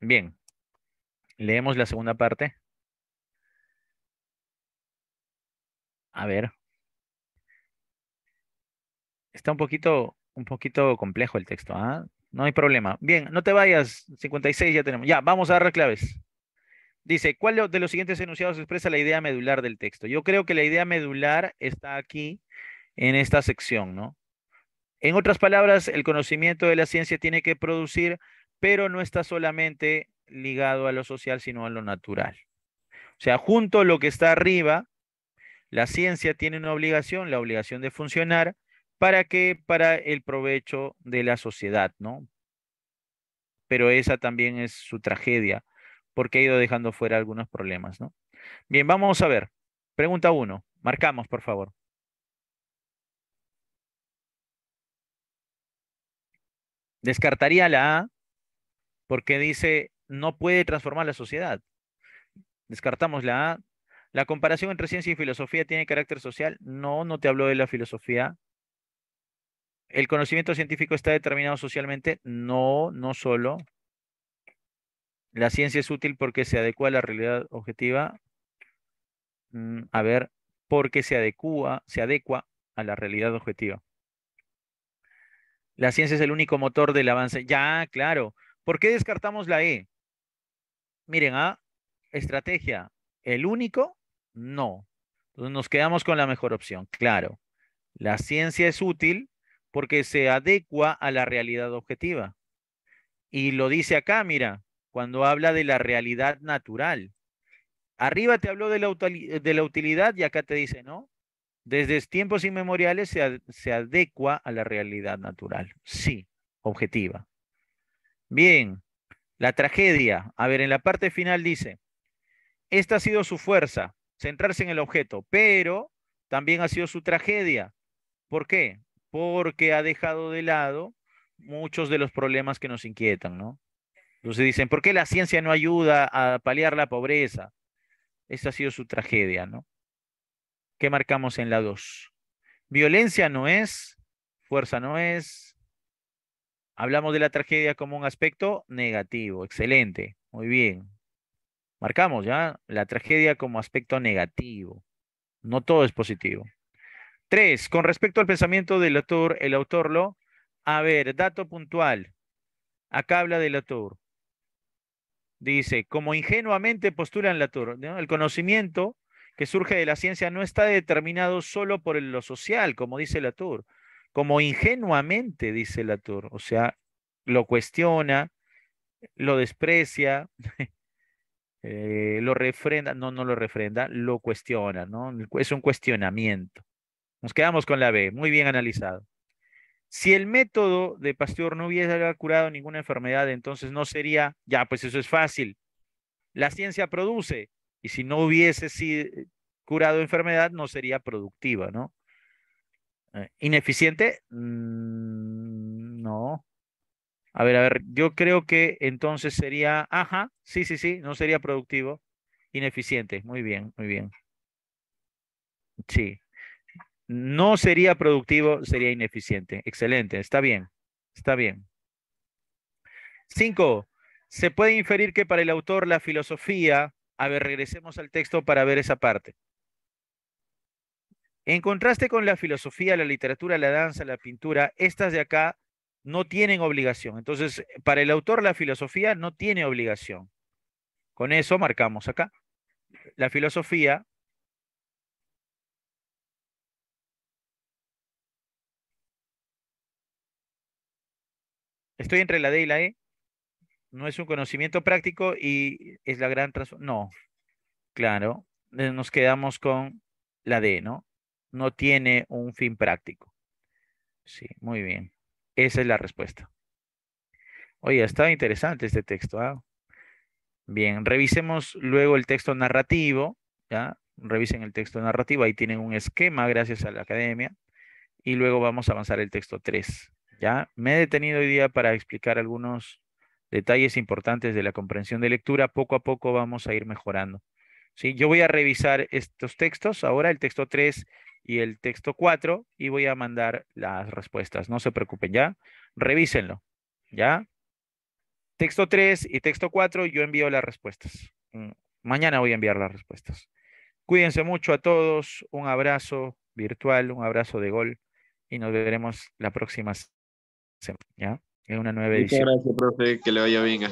Bien, leemos la segunda parte. A ver. Está un poquito, un poquito complejo el texto, ¿ah? No hay problema. Bien, no te vayas. 56 ya tenemos. Ya, vamos a dar claves. Dice, ¿cuál de los siguientes enunciados expresa la idea medular del texto? Yo creo que la idea medular está aquí en esta sección, ¿no? En otras palabras, el conocimiento de la ciencia tiene que producir pero no está solamente ligado a lo social, sino a lo natural. O sea, junto a lo que está arriba, la ciencia tiene una obligación, la obligación de funcionar, ¿para qué? Para el provecho de la sociedad, ¿no? Pero esa también es su tragedia, porque ha ido dejando fuera algunos problemas, ¿no? Bien, vamos a ver. Pregunta uno. Marcamos, por favor. Descartaría la A, porque dice, no puede transformar la sociedad. Descartamos la A. ¿ah? La comparación entre ciencia y filosofía tiene carácter social. No, no te hablo de la filosofía. ¿El conocimiento científico está determinado socialmente? No, no solo. ¿La ciencia es útil porque se adecua a la realidad objetiva? Mm, a ver, porque se se adecua a la realidad objetiva. La ciencia es el único motor del avance. Ya, claro. ¿Por qué descartamos la E? Miren, A, estrategia, el único, no. Entonces nos quedamos con la mejor opción, claro. La ciencia es útil porque se adecua a la realidad objetiva. Y lo dice acá, mira, cuando habla de la realidad natural. Arriba te habló de la, utilidad y acá te dice, ¿no? Desde tiempos inmemoriales se adecua a la realidad natural. Sí, objetiva. Bien, la tragedia. A ver, en la parte final dice, esta ha sido su fuerza, centrarse en el objeto, pero también ha sido su tragedia. ¿Por qué? Porque ha dejado de lado muchos de los problemas que nos inquietan, ¿no? Entonces dicen, ¿por qué la ciencia no ayuda a paliar la pobreza? Esta ha sido su tragedia, ¿no? ¿Qué marcamos en la 2? Violencia no es, fuerza no es, Hablamos de la tragedia como un aspecto negativo. Excelente. Muy bien. Marcamos ya la tragedia como aspecto negativo. No todo es positivo. Tres, con respecto al pensamiento del autor, el autor lo. A ver, dato puntual. Acá habla de Latour. Dice, como ingenuamente postulan Latour, ¿no? el conocimiento que surge de la ciencia no está determinado solo por lo social, como dice Latour, como ingenuamente, dice Latour, o sea, lo cuestiona, lo desprecia, eh, lo refrenda, no, no lo refrenda, lo cuestiona, ¿no? Es un cuestionamiento. Nos quedamos con la B, muy bien analizado. Si el método de Pasteur no hubiera curado ninguna enfermedad, entonces no sería, ya, pues eso es fácil. La ciencia produce, y si no hubiese sido eh, curado enfermedad, no sería productiva, ¿no? Eh, ¿Ineficiente? Mm, no. A ver, a ver, yo creo que entonces sería, ajá, sí, sí, sí, no sería productivo. Ineficiente, muy bien, muy bien. Sí. No sería productivo, sería ineficiente. Excelente, está bien, está bien. Cinco, se puede inferir que para el autor la filosofía, a ver, regresemos al texto para ver esa parte. En contraste con la filosofía, la literatura, la danza, la pintura, estas de acá no tienen obligación. Entonces, para el autor, la filosofía no tiene obligación. Con eso marcamos acá. La filosofía Estoy entre la D y la E. No es un conocimiento práctico y es la gran razón. No, claro, nos quedamos con la D, ¿no? no tiene un fin práctico. Sí, muy bien. Esa es la respuesta. Oye, está interesante este texto. ¿ah? Bien, revisemos luego el texto narrativo. ¿ya? Revisen el texto narrativo. Ahí tienen un esquema gracias a la academia. Y luego vamos a avanzar el texto 3. ¿ya? Me he detenido hoy día para explicar algunos detalles importantes de la comprensión de lectura. Poco a poco vamos a ir mejorando. Yo voy a revisar estos textos, ahora el texto 3 y el texto 4, y voy a mandar las respuestas. No se preocupen, ¿ya? Revísenlo, ¿ya? Texto 3 y texto 4, yo envío las respuestas. Mm, mañana voy a enviar las respuestas. Cuídense mucho a todos. Un abrazo virtual, un abrazo de gol. Y nos veremos la próxima semana. ¿ya? En una nueva edición. Muchas gracias, profe. Que le vaya bien.